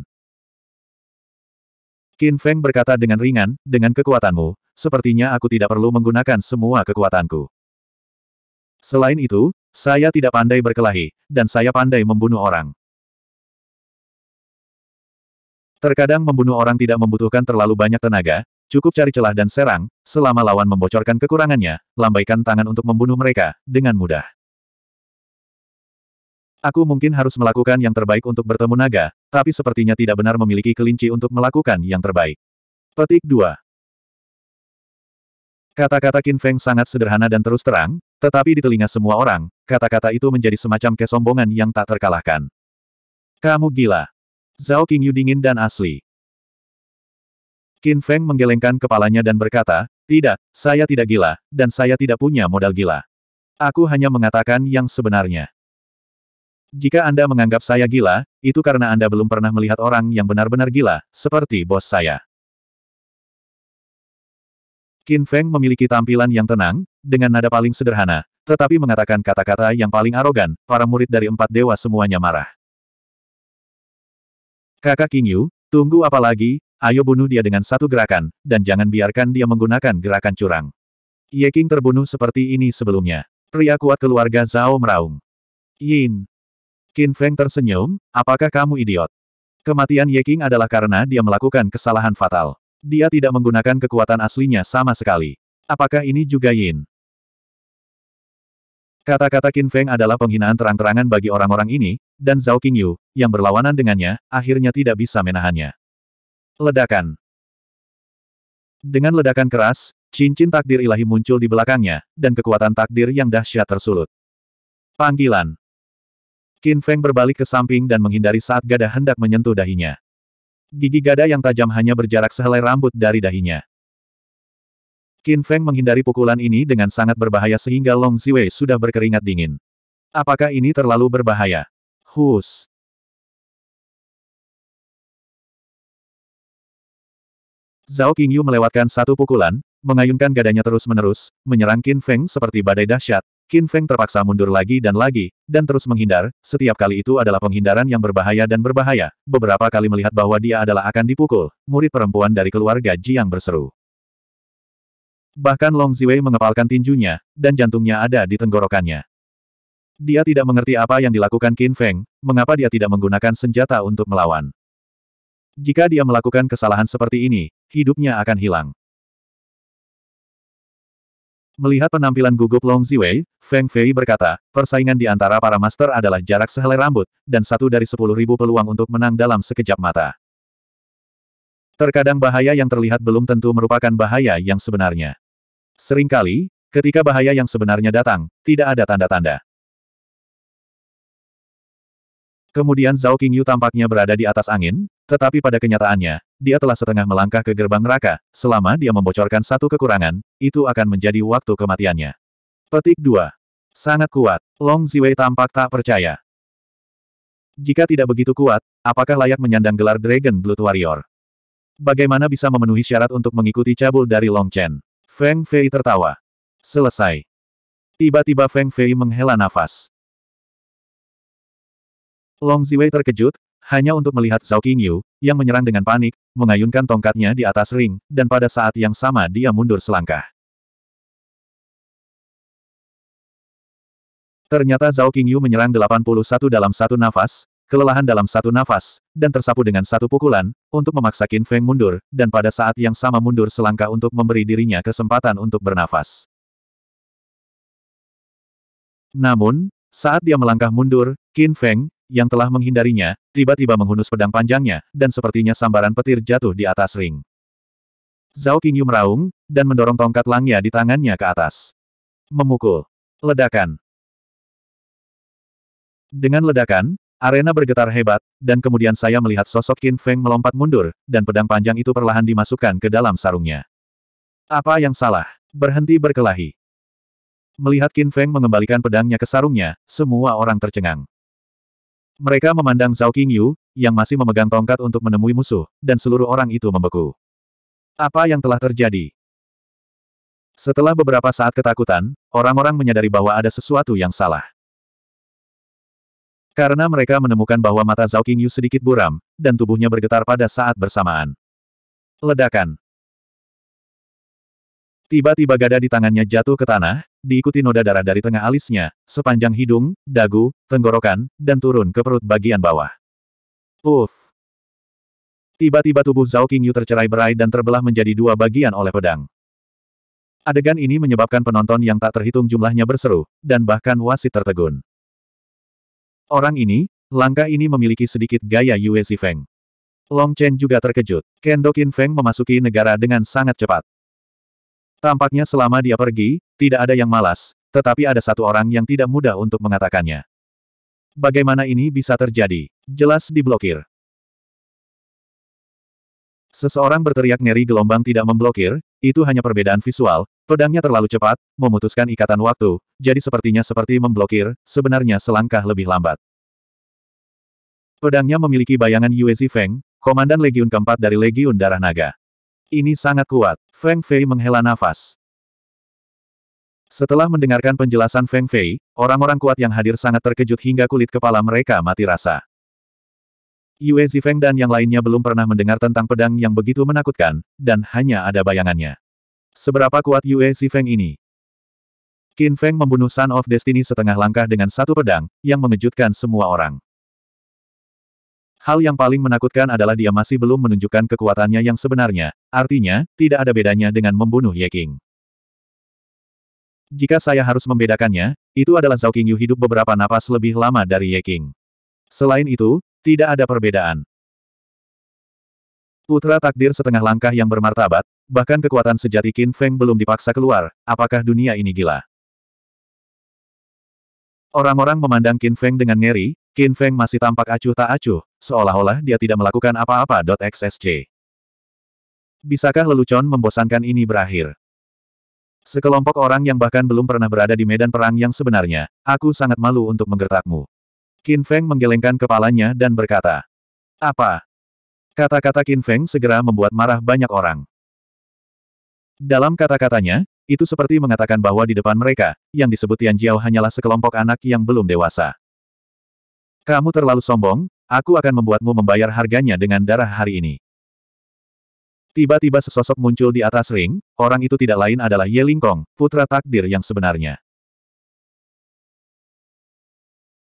Qin Feng berkata dengan ringan, dengan kekuatanmu, sepertinya aku tidak perlu menggunakan semua kekuatanku. Selain itu, saya tidak pandai berkelahi, dan saya pandai membunuh orang. Terkadang membunuh orang tidak membutuhkan terlalu banyak tenaga, cukup cari celah dan serang, selama lawan membocorkan kekurangannya, lambaikan tangan untuk membunuh mereka, dengan mudah. Aku mungkin harus melakukan yang terbaik untuk bertemu naga, tapi sepertinya tidak benar memiliki kelinci untuk melakukan yang terbaik. Petik 2 Kata-kata Qin Feng sangat sederhana dan terus terang, tetapi di telinga semua orang, kata-kata itu menjadi semacam kesombongan yang tak terkalahkan. Kamu gila. Zhao Qingyu dingin dan asli. Qin Feng menggelengkan kepalanya dan berkata, tidak, saya tidak gila, dan saya tidak punya modal gila. Aku hanya mengatakan yang sebenarnya. Jika Anda menganggap saya gila, itu karena Anda belum pernah melihat orang yang benar-benar gila, seperti bos saya. Qin Feng memiliki tampilan yang tenang, dengan nada paling sederhana, tetapi mengatakan kata-kata yang paling arogan, para murid dari empat dewa semuanya marah. Kakak King Yu, tunggu apa lagi, ayo bunuh dia dengan satu gerakan, dan jangan biarkan dia menggunakan gerakan curang. Ye King terbunuh seperti ini sebelumnya. Pria kuat keluarga Zhao meraung. Yin. Qin Feng tersenyum, apakah kamu idiot? Kematian Ye King adalah karena dia melakukan kesalahan fatal. Dia tidak menggunakan kekuatan aslinya sama sekali. Apakah ini juga Yin? Kata-kata Qin Feng adalah penghinaan terang-terangan bagi orang-orang ini, dan Zhao Qingyu, yang berlawanan dengannya, akhirnya tidak bisa menahannya. Ledakan Dengan ledakan keras, cincin takdir ilahi muncul di belakangnya, dan kekuatan takdir yang dahsyat tersulut. Panggilan Qin Feng berbalik ke samping dan menghindari saat gada hendak menyentuh dahinya. Gigi gada yang tajam hanya berjarak sehelai rambut dari dahinya. Qin Feng menghindari pukulan ini dengan sangat berbahaya sehingga Long Ziwei sudah berkeringat dingin. Apakah ini terlalu berbahaya? Hus! Zhao Qingyu melewatkan satu pukulan, mengayunkan gadanya terus-menerus, menyerang Qin Feng seperti badai dahsyat. Qin Feng terpaksa mundur lagi dan lagi, dan terus menghindar, setiap kali itu adalah penghindaran yang berbahaya dan berbahaya. Beberapa kali melihat bahwa dia adalah akan dipukul, murid perempuan dari keluarga Jiang berseru. Bahkan Long Ziwei mengepalkan tinjunya, dan jantungnya ada di tenggorokannya. Dia tidak mengerti apa yang dilakukan Qin Feng, mengapa dia tidak menggunakan senjata untuk melawan. Jika dia melakukan kesalahan seperti ini, hidupnya akan hilang. Melihat penampilan gugup Long Ziwei, Feng Fei berkata, persaingan di antara para master adalah jarak sehelai rambut, dan satu dari sepuluh ribu peluang untuk menang dalam sekejap mata. Terkadang bahaya yang terlihat belum tentu merupakan bahaya yang sebenarnya. Seringkali, ketika bahaya yang sebenarnya datang, tidak ada tanda-tanda. Kemudian Zhao Qingyu tampaknya berada di atas angin, tetapi pada kenyataannya, dia telah setengah melangkah ke gerbang neraka, selama dia membocorkan satu kekurangan, itu akan menjadi waktu kematiannya. Petik 2. Sangat kuat, Long Ziwei tampak tak percaya. Jika tidak begitu kuat, apakah layak menyandang gelar Dragon Blood Warrior? Bagaimana bisa memenuhi syarat untuk mengikuti cabul dari Long Chen? Feng Fei tertawa. Selesai. Tiba-tiba Feng Fei menghela nafas. Long Ziwei terkejut, hanya untuk melihat Zhao Qingyu, yang menyerang dengan panik, mengayunkan tongkatnya di atas ring, dan pada saat yang sama dia mundur selangkah. Ternyata Zhao Qingyu menyerang 81 dalam satu nafas, kelelahan dalam satu nafas, dan tersapu dengan satu pukulan, untuk memaksa Qin Feng mundur, dan pada saat yang sama mundur selangkah untuk memberi dirinya kesempatan untuk bernafas. Namun, saat dia melangkah mundur, Qin Feng, yang telah menghindarinya, tiba-tiba menghunus pedang panjangnya, dan sepertinya sambaran petir jatuh di atas ring. Zhao Qingyu meraung, dan mendorong tongkat langnya di tangannya ke atas. Memukul. Ledakan. Dengan ledakan, Arena bergetar hebat, dan kemudian saya melihat sosok Qin Feng melompat mundur, dan pedang panjang itu perlahan dimasukkan ke dalam sarungnya. Apa yang salah? Berhenti berkelahi. Melihat Qin Feng mengembalikan pedangnya ke sarungnya, semua orang tercengang. Mereka memandang Zhao Qingyu, yang masih memegang tongkat untuk menemui musuh, dan seluruh orang itu membeku. Apa yang telah terjadi? Setelah beberapa saat ketakutan, orang-orang menyadari bahwa ada sesuatu yang salah. Karena mereka menemukan bahwa mata Zhao Qingyu sedikit buram, dan tubuhnya bergetar pada saat bersamaan. Ledakan. Tiba-tiba gada di tangannya jatuh ke tanah, diikuti noda darah dari tengah alisnya, sepanjang hidung, dagu, tenggorokan, dan turun ke perut bagian bawah. Uff. Tiba-tiba tubuh Zhao Qingyu tercerai berai dan terbelah menjadi dua bagian oleh pedang. Adegan ini menyebabkan penonton yang tak terhitung jumlahnya berseru, dan bahkan wasit tertegun. Orang ini, langkah ini memiliki sedikit gaya Yue Zifeng. Long Chen juga terkejut. Kendokin Feng memasuki negara dengan sangat cepat. Tampaknya selama dia pergi, tidak ada yang malas, tetapi ada satu orang yang tidak mudah untuk mengatakannya. Bagaimana ini bisa terjadi? Jelas diblokir. Seseorang berteriak Ngeri gelombang tidak memblokir, itu hanya perbedaan visual, pedangnya terlalu cepat, memutuskan ikatan waktu, jadi sepertinya seperti memblokir, sebenarnya selangkah lebih lambat. Pedangnya memiliki bayangan Yue Feng, komandan Legiun keempat dari Legiun Darah Naga. Ini sangat kuat, Feng Fei menghela nafas. Setelah mendengarkan penjelasan Feng Fei, orang-orang kuat yang hadir sangat terkejut hingga kulit kepala mereka mati rasa. Yue Zifeng dan yang lainnya belum pernah mendengar tentang pedang yang begitu menakutkan, dan hanya ada bayangannya. Seberapa kuat Yue Zifeng ini? Qin Feng membunuh Sun of Destiny setengah langkah dengan satu pedang, yang mengejutkan semua orang. Hal yang paling menakutkan adalah dia masih belum menunjukkan kekuatannya yang sebenarnya, artinya, tidak ada bedanya dengan membunuh Ye King. Jika saya harus membedakannya, itu adalah Zhao Qingyu hidup beberapa napas lebih lama dari Ye King. Selain itu, tidak ada perbedaan. Putra takdir setengah langkah yang bermartabat, bahkan kekuatan sejati Qin Feng belum dipaksa keluar, apakah dunia ini gila? Orang-orang memandang Qin Feng dengan ngeri, Qin Feng masih tampak acuh tak acuh, seolah-olah dia tidak melakukan apa-apa. XSC. Bisakah lelucon membosankan ini berakhir? Sekelompok orang yang bahkan belum pernah berada di medan perang yang sebenarnya, aku sangat malu untuk menggertakmu. Qin Feng menggelengkan kepalanya dan berkata. Apa? Kata-kata Qin Feng segera membuat marah banyak orang. Dalam kata-katanya, itu seperti mengatakan bahwa di depan mereka, yang disebut Tian Jiao hanyalah sekelompok anak yang belum dewasa. Kamu terlalu sombong, aku akan membuatmu membayar harganya dengan darah hari ini. Tiba-tiba sesosok muncul di atas ring, orang itu tidak lain adalah Ye Lingkong, putra takdir yang sebenarnya.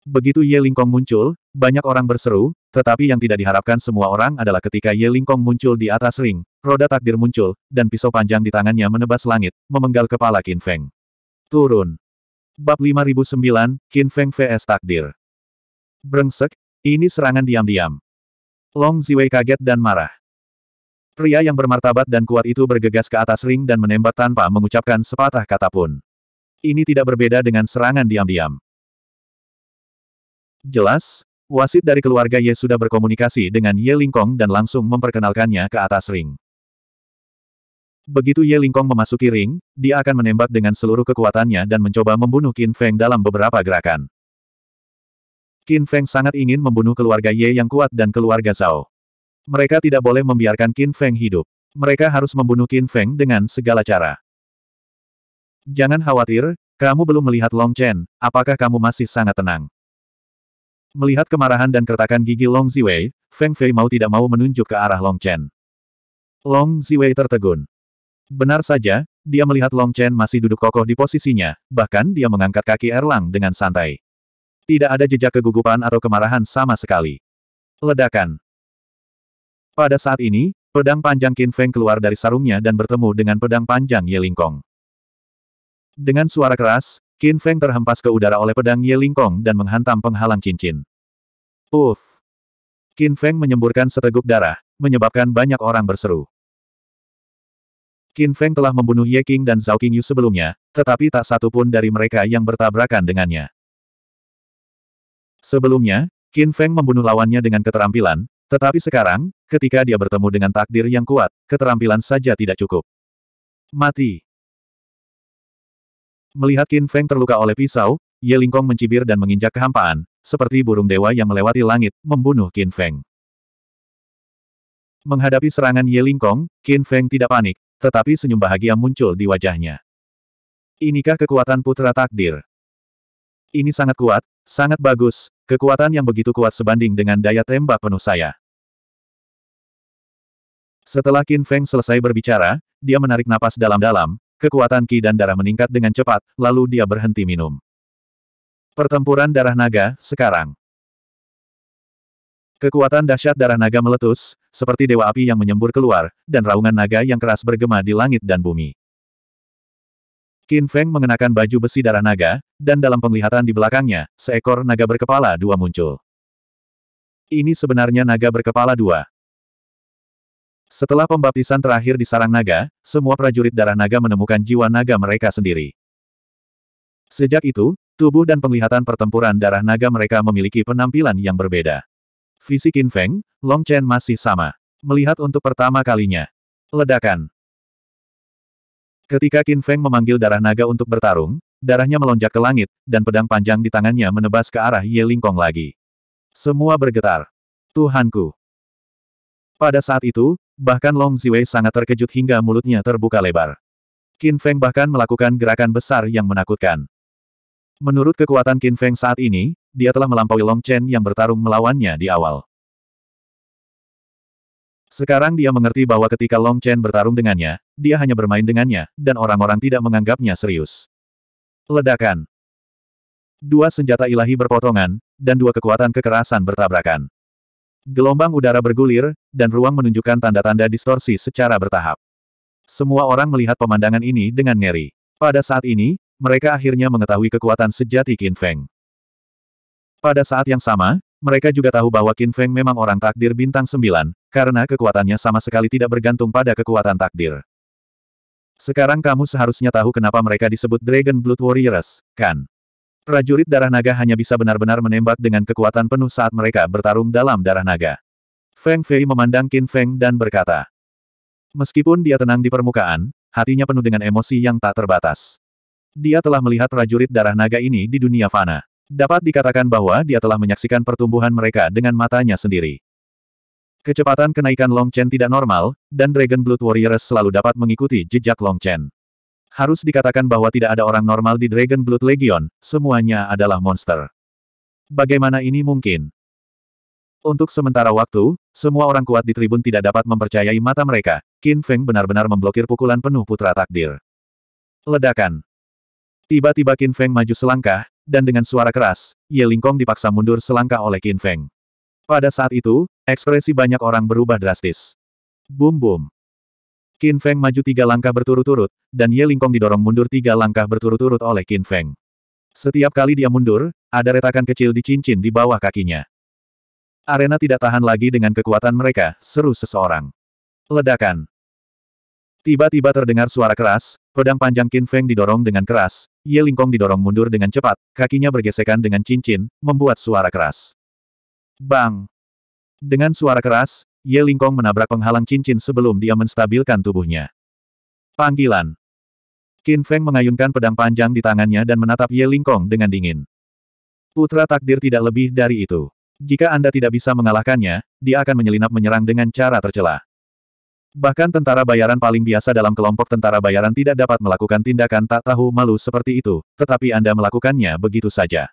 Begitu Ye Lingkong muncul, banyak orang berseru, tetapi yang tidak diharapkan semua orang adalah ketika Ye Lingkong muncul di atas ring, roda takdir muncul, dan pisau panjang di tangannya menebas langit, memenggal kepala Qin Feng. Turun. Bab 5009, Qin Feng vs Takdir. Brengsek, ini serangan diam-diam. Long Ziwei kaget dan marah. Pria yang bermartabat dan kuat itu bergegas ke atas ring dan menembak tanpa mengucapkan sepatah kata pun. Ini tidak berbeda dengan serangan diam-diam. Jelas, wasit dari keluarga Ye sudah berkomunikasi dengan Ye Lingkong dan langsung memperkenalkannya ke atas ring. Begitu Ye Lingkong memasuki ring, dia akan menembak dengan seluruh kekuatannya dan mencoba membunuh Qin Feng dalam beberapa gerakan. Qin Feng sangat ingin membunuh keluarga Ye yang kuat dan keluarga Zhao. Mereka tidak boleh membiarkan Qin Feng hidup. Mereka harus membunuh Qin Feng dengan segala cara. Jangan khawatir, kamu belum melihat Long Chen, apakah kamu masih sangat tenang? Melihat kemarahan dan keretakan gigi Long Ziwei, Feng Fei mau tidak mau menunjuk ke arah Long Chen. Long Ziwei tertegun. Benar saja, dia melihat Long Chen masih duduk kokoh di posisinya, bahkan dia mengangkat kaki Erlang dengan santai. Tidak ada jejak kegugupan atau kemarahan sama sekali. Ledakan. Pada saat ini, pedang panjang Qin Feng keluar dari sarungnya dan bertemu dengan pedang panjang Ye Lingkong. Dengan suara keras, Qin Feng terhempas ke udara oleh pedang Ye Lingkong dan menghantam penghalang cincin. Uff! Qin Feng menyemburkan seteguk darah, menyebabkan banyak orang berseru. Qin Feng telah membunuh Ye King dan Zhao Qingyu sebelumnya, tetapi tak satu pun dari mereka yang bertabrakan dengannya. Sebelumnya, Qin Feng membunuh lawannya dengan keterampilan, tetapi sekarang, ketika dia bertemu dengan takdir yang kuat, keterampilan saja tidak cukup. Mati. Melihat Qin Feng terluka oleh pisau, Ye Lingkong mencibir dan menginjak kehampaan, seperti burung dewa yang melewati langit, membunuh Qin Feng. Menghadapi serangan Ye Lingkong, Qin Feng tidak panik, tetapi senyum bahagia muncul di wajahnya. Inikah kekuatan putra takdir? Ini sangat kuat, sangat bagus, kekuatan yang begitu kuat sebanding dengan daya tembak penuh saya. Setelah Qin Feng selesai berbicara, dia menarik napas dalam-dalam, Kekuatan ki dan darah meningkat dengan cepat, lalu dia berhenti minum. Pertempuran darah naga, sekarang. Kekuatan dahsyat darah naga meletus, seperti dewa api yang menyembur keluar, dan raungan naga yang keras bergema di langit dan bumi. Qin Feng mengenakan baju besi darah naga, dan dalam penglihatan di belakangnya, seekor naga berkepala dua muncul. Ini sebenarnya naga berkepala dua. Setelah pembaptisan terakhir di Sarang Naga, semua prajurit darah naga menemukan jiwa naga mereka sendiri. Sejak itu, tubuh dan penglihatan pertempuran darah naga mereka memiliki penampilan yang berbeda. Fisik Qin Feng, Long Chen masih sama. Melihat untuk pertama kalinya. Ledakan. Ketika Qin Feng memanggil darah naga untuk bertarung, darahnya melonjak ke langit, dan pedang panjang di tangannya menebas ke arah Ye Lingkong lagi. Semua bergetar. Tuhanku. Pada saat itu, Bahkan Long Ziwei sangat terkejut hingga mulutnya terbuka lebar. Qin Feng bahkan melakukan gerakan besar yang menakutkan. Menurut kekuatan Qin Feng saat ini, dia telah melampaui Long Chen yang bertarung melawannya di awal. Sekarang dia mengerti bahwa ketika Long Chen bertarung dengannya, dia hanya bermain dengannya, dan orang-orang tidak menganggapnya serius. Ledakan. Dua senjata ilahi berpotongan, dan dua kekuatan kekerasan bertabrakan. Gelombang udara bergulir, dan ruang menunjukkan tanda-tanda distorsi secara bertahap. Semua orang melihat pemandangan ini dengan ngeri. Pada saat ini, mereka akhirnya mengetahui kekuatan sejati Qin Feng. Pada saat yang sama, mereka juga tahu bahwa Qin Feng memang orang takdir bintang sembilan, karena kekuatannya sama sekali tidak bergantung pada kekuatan takdir. Sekarang kamu seharusnya tahu kenapa mereka disebut Dragon Blood Warriors, kan? Prajurit darah naga hanya bisa benar-benar menembak dengan kekuatan penuh saat mereka bertarung dalam darah naga. Feng Fei memandang Qin Feng dan berkata, Meskipun dia tenang di permukaan, hatinya penuh dengan emosi yang tak terbatas. Dia telah melihat prajurit darah naga ini di dunia fana. Dapat dikatakan bahwa dia telah menyaksikan pertumbuhan mereka dengan matanya sendiri. Kecepatan kenaikan Long Chen tidak normal, dan Dragon Blood Warriors selalu dapat mengikuti jejak Long Chen. Harus dikatakan bahwa tidak ada orang normal di Dragon Blood Legion, semuanya adalah monster. Bagaimana ini mungkin? Untuk sementara waktu, semua orang kuat di tribun tidak dapat mempercayai mata mereka. Qin Feng benar-benar memblokir pukulan penuh putra takdir. Ledakan. Tiba-tiba Qin Feng maju selangkah, dan dengan suara keras, Ye Lingkong dipaksa mundur selangkah oleh Qin Feng. Pada saat itu, ekspresi banyak orang berubah drastis. Boom, boom. Qin Feng maju tiga langkah berturut-turut, dan Ye Lingkong didorong mundur tiga langkah berturut-turut oleh Qin Feng. Setiap kali dia mundur, ada retakan kecil di cincin di bawah kakinya. Arena tidak tahan lagi dengan kekuatan mereka, seru seseorang. Ledakan. Tiba-tiba terdengar suara keras, pedang panjang Qin Feng didorong dengan keras, Ye Lingkong didorong mundur dengan cepat, kakinya bergesekan dengan cincin, membuat suara keras. Bang! Dengan suara keras, Ye Lingkong menabrak penghalang cincin sebelum dia menstabilkan tubuhnya. Panggilan. Qin Feng mengayunkan pedang panjang di tangannya dan menatap Ye Lingkong dengan dingin. Putra takdir tidak lebih dari itu. Jika Anda tidak bisa mengalahkannya, dia akan menyelinap menyerang dengan cara tercela. Bahkan tentara bayaran paling biasa dalam kelompok tentara bayaran tidak dapat melakukan tindakan tak tahu malu seperti itu, tetapi Anda melakukannya begitu saja.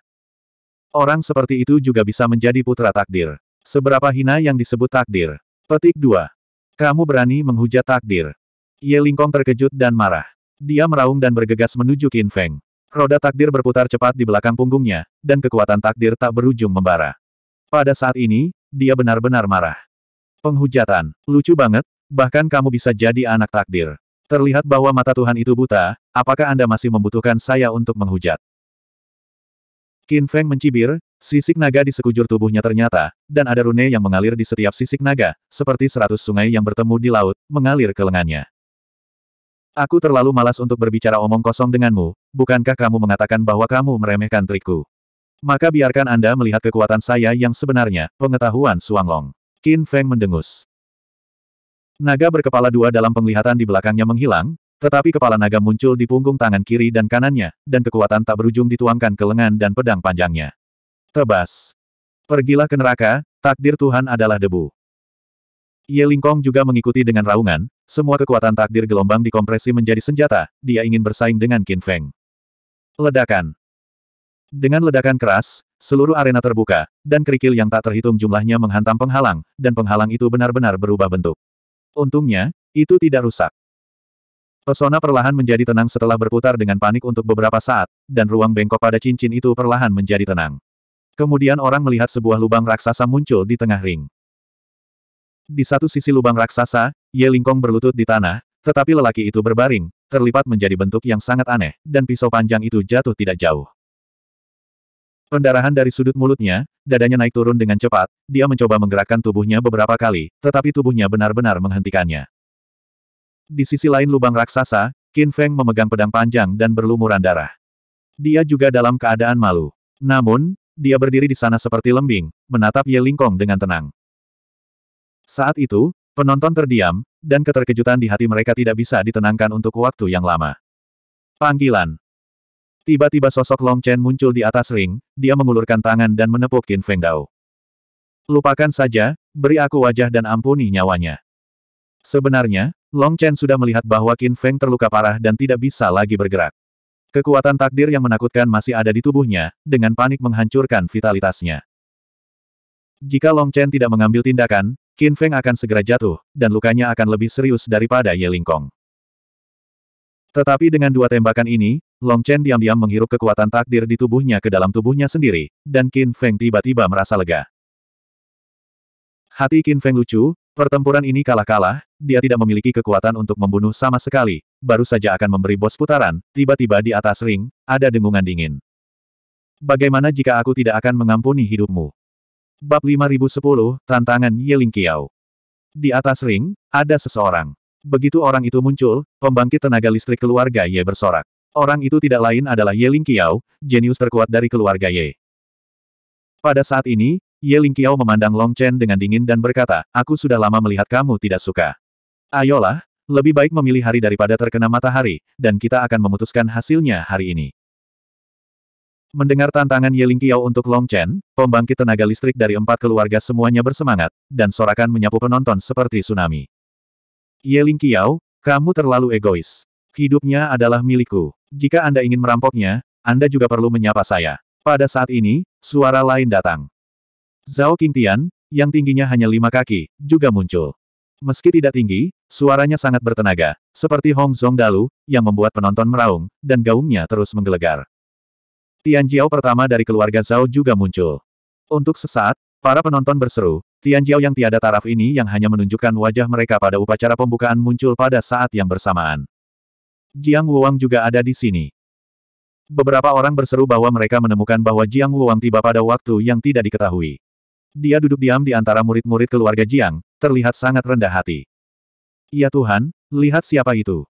Orang seperti itu juga bisa menjadi putra takdir. Seberapa hina yang disebut takdir? Petik 2. Kamu berani menghujat takdir. Ye Lingkong terkejut dan marah. Dia meraung dan bergegas menuju Qin Feng. Roda takdir berputar cepat di belakang punggungnya, dan kekuatan takdir tak berujung membara. Pada saat ini, dia benar-benar marah. Penghujatan, lucu banget, bahkan kamu bisa jadi anak takdir. Terlihat bahwa mata Tuhan itu buta, apakah Anda masih membutuhkan saya untuk menghujat? Qin Feng mencibir, Sisik naga di sekujur tubuhnya ternyata, dan ada rune yang mengalir di setiap sisik naga, seperti seratus sungai yang bertemu di laut, mengalir ke lengannya. Aku terlalu malas untuk berbicara omong kosong denganmu, bukankah kamu mengatakan bahwa kamu meremehkan trikku? Maka biarkan Anda melihat kekuatan saya yang sebenarnya, pengetahuan Suanglong. Qin Feng mendengus. Naga berkepala dua dalam penglihatan di belakangnya menghilang, tetapi kepala naga muncul di punggung tangan kiri dan kanannya, dan kekuatan tak berujung dituangkan ke lengan dan pedang panjangnya. Tebas. Pergilah ke neraka, takdir Tuhan adalah debu. Ye Lingkong juga mengikuti dengan raungan, semua kekuatan takdir gelombang dikompresi menjadi senjata, dia ingin bersaing dengan Qin Feng. Ledakan. Dengan ledakan keras, seluruh arena terbuka, dan kerikil yang tak terhitung jumlahnya menghantam penghalang, dan penghalang itu benar-benar berubah bentuk. Untungnya, itu tidak rusak. Pesona perlahan menjadi tenang setelah berputar dengan panik untuk beberapa saat, dan ruang bengkok pada cincin itu perlahan menjadi tenang. Kemudian orang melihat sebuah lubang raksasa muncul di tengah ring. Di satu sisi lubang raksasa, Ye Lingkong berlutut di tanah, tetapi lelaki itu berbaring, terlipat menjadi bentuk yang sangat aneh, dan pisau panjang itu jatuh tidak jauh. Pendarahan dari sudut mulutnya, dadanya naik turun dengan cepat, dia mencoba menggerakkan tubuhnya beberapa kali, tetapi tubuhnya benar-benar menghentikannya. Di sisi lain lubang raksasa, Qin Feng memegang pedang panjang dan berlumuran darah. Dia juga dalam keadaan malu. Namun, dia berdiri di sana seperti lembing, menatap Ye Lingkong dengan tenang. Saat itu, penonton terdiam, dan keterkejutan di hati mereka tidak bisa ditenangkan untuk waktu yang lama. Panggilan. Tiba-tiba sosok Long Chen muncul di atas ring, dia mengulurkan tangan dan menepuk Qin Feng Dao. Lupakan saja, beri aku wajah dan ampuni nyawanya. Sebenarnya, Long Chen sudah melihat bahwa Qin Feng terluka parah dan tidak bisa lagi bergerak. Kekuatan takdir yang menakutkan masih ada di tubuhnya, dengan panik menghancurkan vitalitasnya. Jika Long Chen tidak mengambil tindakan, Qin Feng akan segera jatuh, dan lukanya akan lebih serius daripada Ye Lingkong. Tetapi dengan dua tembakan ini, Long Chen diam-diam menghirup kekuatan takdir di tubuhnya ke dalam tubuhnya sendiri, dan Qin Feng tiba-tiba merasa lega. Hati Qin Feng lucu, pertempuran ini kalah-kalah, dia tidak memiliki kekuatan untuk membunuh sama sekali, baru saja akan memberi bos putaran, tiba-tiba di atas ring, ada dengungan dingin. Bagaimana jika aku tidak akan mengampuni hidupmu? Bab 5010, Tantangan Yeling Kiao. Di atas ring, ada seseorang. Begitu orang itu muncul, pembangkit tenaga listrik keluarga Ye bersorak. Orang itu tidak lain adalah Ye Ling Kiao, jenius terkuat dari keluarga Ye. Pada saat ini, Ye Ling Kiao memandang Long Chen dengan dingin dan berkata, aku sudah lama melihat kamu tidak suka. Ayolah, lebih baik memilih hari daripada terkena matahari, dan kita akan memutuskan hasilnya hari ini. Mendengar tantangan Yeling Qiao untuk Long Chen, pembangkit tenaga listrik dari empat keluarga semuanya bersemangat, dan sorakan menyapu penonton seperti tsunami. Yeling Qiao, kamu terlalu egois. Hidupnya adalah milikku. Jika Anda ingin merampoknya, Anda juga perlu menyapa saya. Pada saat ini, suara lain datang. Zhao Qingtian, yang tingginya hanya lima kaki, juga muncul. Meski tidak tinggi, suaranya sangat bertenaga, seperti Hong Dalu, yang membuat penonton meraung, dan gaungnya terus menggelegar. Tian Jiao pertama dari keluarga Zhao juga muncul. Untuk sesaat, para penonton berseru, Tian Jiao yang tiada taraf ini yang hanya menunjukkan wajah mereka pada upacara pembukaan muncul pada saat yang bersamaan. Jiang Wuang juga ada di sini. Beberapa orang berseru bahwa mereka menemukan bahwa Jiang Wuang tiba pada waktu yang tidak diketahui. Dia duduk diam di antara murid-murid keluarga Jiang, terlihat sangat rendah hati. Ya Tuhan, lihat siapa itu.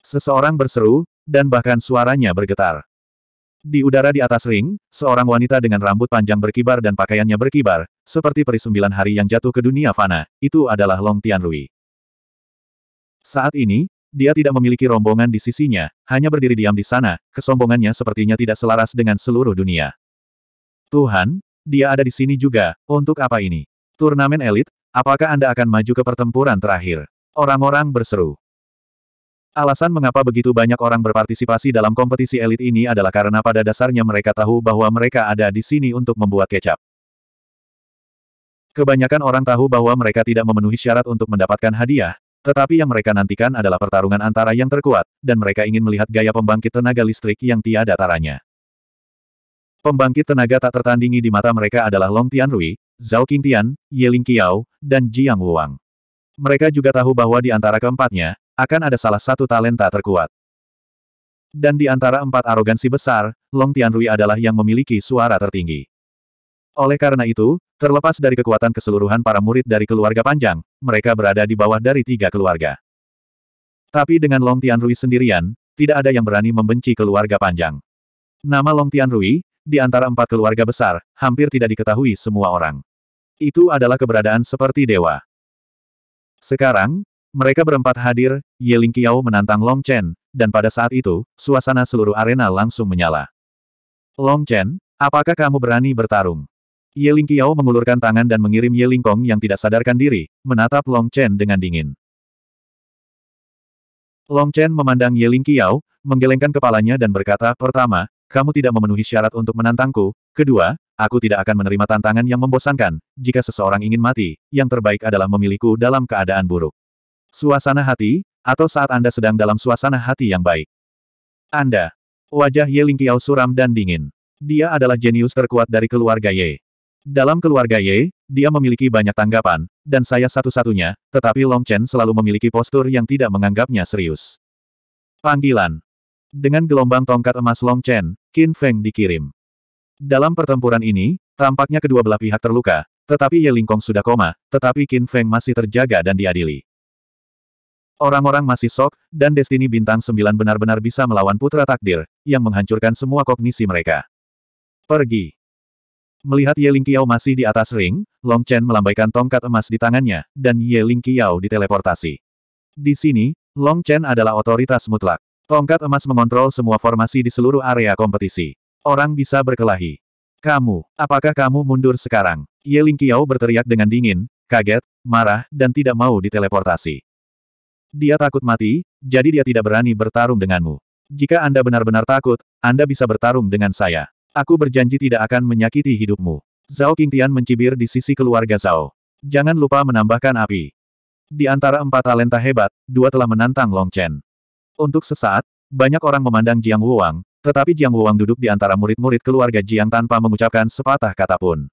Seseorang berseru, dan bahkan suaranya bergetar. Di udara di atas ring, seorang wanita dengan rambut panjang berkibar dan pakaiannya berkibar, seperti peri sembilan hari yang jatuh ke dunia fana, itu adalah Long Tianrui. Saat ini, dia tidak memiliki rombongan di sisinya, hanya berdiri diam di sana, kesombongannya sepertinya tidak selaras dengan seluruh dunia. Tuhan, dia ada di sini juga, untuk apa ini? Turnamen elit, apakah Anda akan maju ke pertempuran terakhir? Orang-orang berseru. Alasan mengapa begitu banyak orang berpartisipasi dalam kompetisi elit ini adalah karena pada dasarnya mereka tahu bahwa mereka ada di sini untuk membuat kecap. Kebanyakan orang tahu bahwa mereka tidak memenuhi syarat untuk mendapatkan hadiah, tetapi yang mereka nantikan adalah pertarungan antara yang terkuat, dan mereka ingin melihat gaya pembangkit tenaga listrik yang tiada taranya. Pembangkit tenaga tak tertandingi di mata mereka adalah Long Tianrui, Zhao Qingtian, Yeling Qiao, dan Jiang Wuang. Mereka juga tahu bahwa di antara keempatnya, akan ada salah satu talenta terkuat. Dan di antara empat arogansi besar, Long Tianrui adalah yang memiliki suara tertinggi. Oleh karena itu, terlepas dari kekuatan keseluruhan para murid dari keluarga panjang, mereka berada di bawah dari tiga keluarga. Tapi dengan Long Tianrui sendirian, tidak ada yang berani membenci keluarga panjang. Nama Long Tianrui, di antara empat keluarga besar, hampir tidak diketahui semua orang. Itu adalah keberadaan seperti dewa. Sekarang, mereka berempat hadir, Yeling Qiao menantang Long Chen, dan pada saat itu, suasana seluruh arena langsung menyala. Long Chen, apakah kamu berani bertarung? Yeling Qiao mengulurkan tangan dan mengirim Yeling Kong yang tidak sadarkan diri, menatap Long Chen dengan dingin. Long Chen memandang Yeling Qiao, menggelengkan kepalanya dan berkata, pertama, kamu tidak memenuhi syarat untuk menantangku. Kedua, aku tidak akan menerima tantangan yang membosankan. Jika seseorang ingin mati, yang terbaik adalah memilihku dalam keadaan buruk. Suasana hati, atau saat Anda sedang dalam suasana hati yang baik. Anda. Wajah Ye Lingqiao suram dan dingin. Dia adalah jenius terkuat dari keluarga Ye. Dalam keluarga Ye, dia memiliki banyak tanggapan, dan saya satu-satunya, tetapi Long Chen selalu memiliki postur yang tidak menganggapnya serius. Panggilan. Dengan gelombang tongkat emas Long Chen, Qin Feng dikirim. Dalam pertempuran ini, tampaknya kedua belah pihak terluka, tetapi Ye Lingkong sudah koma, tetapi Qin Feng masih terjaga dan diadili. Orang-orang masih sok, dan Destiny bintang sembilan benar-benar bisa melawan putra takdir, yang menghancurkan semua kognisi mereka. Pergi. Melihat Ye Ling Qiao masih di atas ring, Long Chen melambaikan tongkat emas di tangannya, dan Ye Ling Qiao diteleportasi. Di sini, Long Chen adalah otoritas mutlak. Tongkat emas mengontrol semua formasi di seluruh area kompetisi. Orang bisa berkelahi. Kamu, apakah kamu mundur sekarang? Ye Ling Qiao berteriak dengan dingin, kaget, marah, dan tidak mau diteleportasi. Dia takut mati, jadi dia tidak berani bertarung denganmu. Jika Anda benar-benar takut, Anda bisa bertarung dengan saya. Aku berjanji tidak akan menyakiti hidupmu. Zhao Qingtian mencibir di sisi keluarga Zhao. Jangan lupa menambahkan api. Di antara empat talenta hebat, dua telah menantang Long Chen. Untuk sesaat, banyak orang memandang Jiang Wuang, tetapi Jiang Wuang duduk di antara murid-murid keluarga Jiang tanpa mengucapkan sepatah kata pun.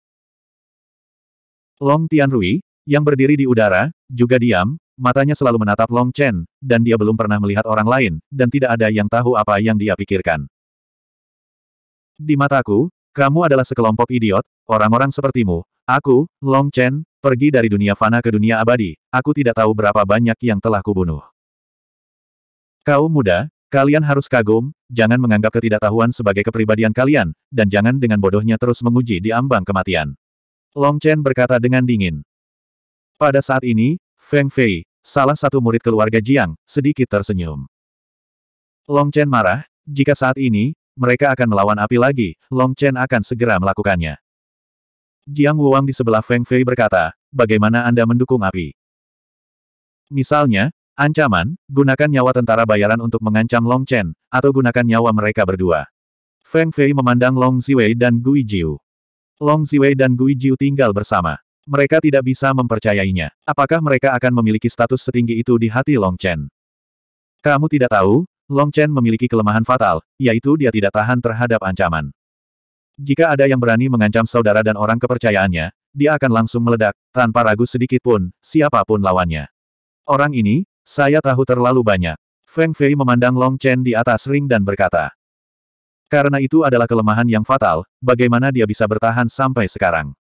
Long Tianrui, yang berdiri di udara, juga diam, matanya selalu menatap Long Chen, dan dia belum pernah melihat orang lain, dan tidak ada yang tahu apa yang dia pikirkan. Di mataku, kamu adalah sekelompok idiot, orang-orang sepertimu, aku, Long Chen, pergi dari dunia fana ke dunia abadi, aku tidak tahu berapa banyak yang telah kubunuh. Kau muda, kalian harus kagum, jangan menganggap ketidaktahuan sebagai kepribadian kalian, dan jangan dengan bodohnya terus menguji di ambang kematian. Long Chen berkata dengan dingin. Pada saat ini, Feng Fei, salah satu murid keluarga Jiang, sedikit tersenyum. Long Chen marah, jika saat ini, mereka akan melawan api lagi, Long Chen akan segera melakukannya. Jiang Wuang di sebelah Feng Fei berkata, bagaimana Anda mendukung api? Misalnya, Ancaman, gunakan nyawa tentara bayaran untuk mengancam Long Chen, atau gunakan nyawa mereka berdua. Feng Fei memandang Long Ziwei dan Gui Jiu. Long Ziwei dan Gui Jiu tinggal bersama. Mereka tidak bisa mempercayainya. Apakah mereka akan memiliki status setinggi itu di hati Long Chen? Kamu tidak tahu, Long Chen memiliki kelemahan fatal, yaitu dia tidak tahan terhadap ancaman. Jika ada yang berani mengancam saudara dan orang kepercayaannya, dia akan langsung meledak, tanpa ragu sedikit pun, siapapun lawannya. Orang ini, saya tahu terlalu banyak. Feng Fei memandang Long Chen di atas ring dan berkata. Karena itu adalah kelemahan yang fatal, bagaimana dia bisa bertahan sampai sekarang?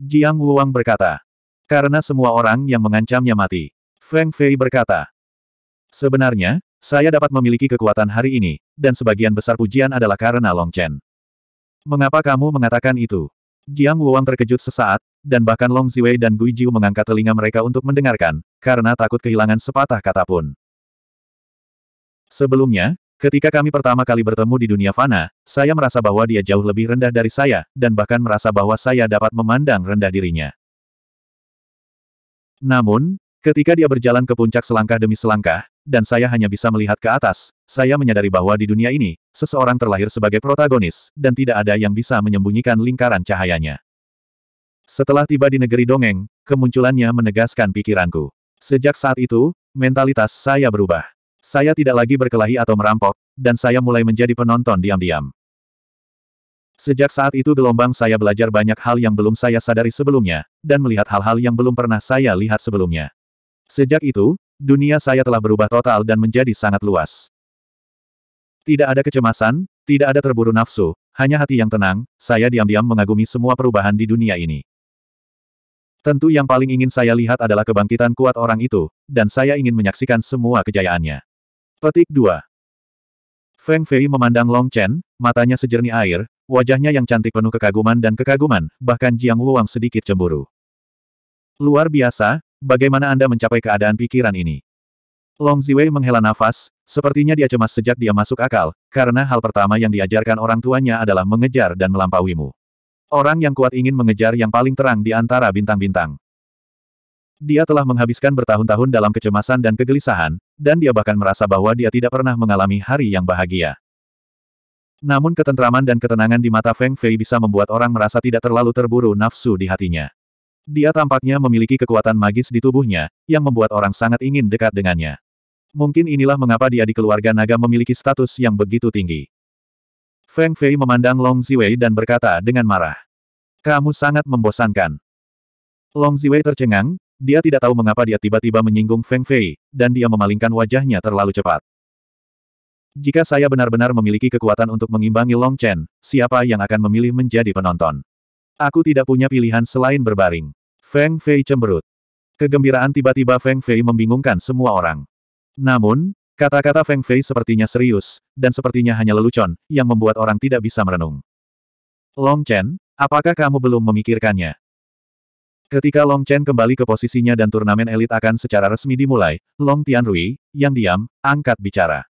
Jiang Wuang berkata. Karena semua orang yang mengancamnya mati. Feng Fei berkata. Sebenarnya, saya dapat memiliki kekuatan hari ini, dan sebagian besar pujian adalah karena Long Chen. Mengapa kamu mengatakan itu? Jiang Wuang terkejut sesaat, dan bahkan Long Ziwei dan Gui Jiu mengangkat telinga mereka untuk mendengarkan, karena takut kehilangan sepatah kata pun. Sebelumnya, ketika kami pertama kali bertemu di dunia fana, saya merasa bahwa dia jauh lebih rendah dari saya, dan bahkan merasa bahwa saya dapat memandang rendah dirinya. Namun, ketika dia berjalan ke puncak selangkah demi selangkah, dan saya hanya bisa melihat ke atas, saya menyadari bahwa di dunia ini, seseorang terlahir sebagai protagonis, dan tidak ada yang bisa menyembunyikan lingkaran cahayanya. Setelah tiba di negeri dongeng, kemunculannya menegaskan pikiranku. Sejak saat itu, mentalitas saya berubah. Saya tidak lagi berkelahi atau merampok, dan saya mulai menjadi penonton diam-diam. Sejak saat itu gelombang saya belajar banyak hal yang belum saya sadari sebelumnya, dan melihat hal-hal yang belum pernah saya lihat sebelumnya. Sejak itu, dunia saya telah berubah total dan menjadi sangat luas. Tidak ada kecemasan, tidak ada terburu nafsu, hanya hati yang tenang, saya diam-diam mengagumi semua perubahan di dunia ini. Tentu yang paling ingin saya lihat adalah kebangkitan kuat orang itu, dan saya ingin menyaksikan semua kejayaannya. Petik 2. Feng Fei memandang Long Chen, matanya sejernih air, wajahnya yang cantik penuh kekaguman dan kekaguman, bahkan Jiang Wuang sedikit cemburu. Luar biasa, bagaimana Anda mencapai keadaan pikiran ini? Long Ziwei menghela nafas, sepertinya dia cemas sejak dia masuk akal, karena hal pertama yang diajarkan orang tuanya adalah mengejar dan melampauimu. Orang yang kuat ingin mengejar yang paling terang di antara bintang-bintang. Dia telah menghabiskan bertahun-tahun dalam kecemasan dan kegelisahan, dan dia bahkan merasa bahwa dia tidak pernah mengalami hari yang bahagia. Namun ketentraman dan ketenangan di mata Feng Fei bisa membuat orang merasa tidak terlalu terburu nafsu di hatinya. Dia tampaknya memiliki kekuatan magis di tubuhnya, yang membuat orang sangat ingin dekat dengannya. Mungkin inilah mengapa dia di keluarga naga memiliki status yang begitu tinggi. Feng Fei memandang Long Ziwei dan berkata dengan marah. Kamu sangat membosankan. Long Ziwei tercengang, dia tidak tahu mengapa dia tiba-tiba menyinggung Feng Fei, dan dia memalingkan wajahnya terlalu cepat. Jika saya benar-benar memiliki kekuatan untuk mengimbangi Long Chen, siapa yang akan memilih menjadi penonton? Aku tidak punya pilihan selain berbaring. Feng Fei cemberut. Kegembiraan tiba-tiba Feng Fei membingungkan semua orang. Namun, Kata-kata Feng Fei sepertinya serius, dan sepertinya hanya lelucon, yang membuat orang tidak bisa merenung. Long Chen, apakah kamu belum memikirkannya? Ketika Long Chen kembali ke posisinya dan turnamen elit akan secara resmi dimulai, Long Tianrui, yang diam, angkat bicara.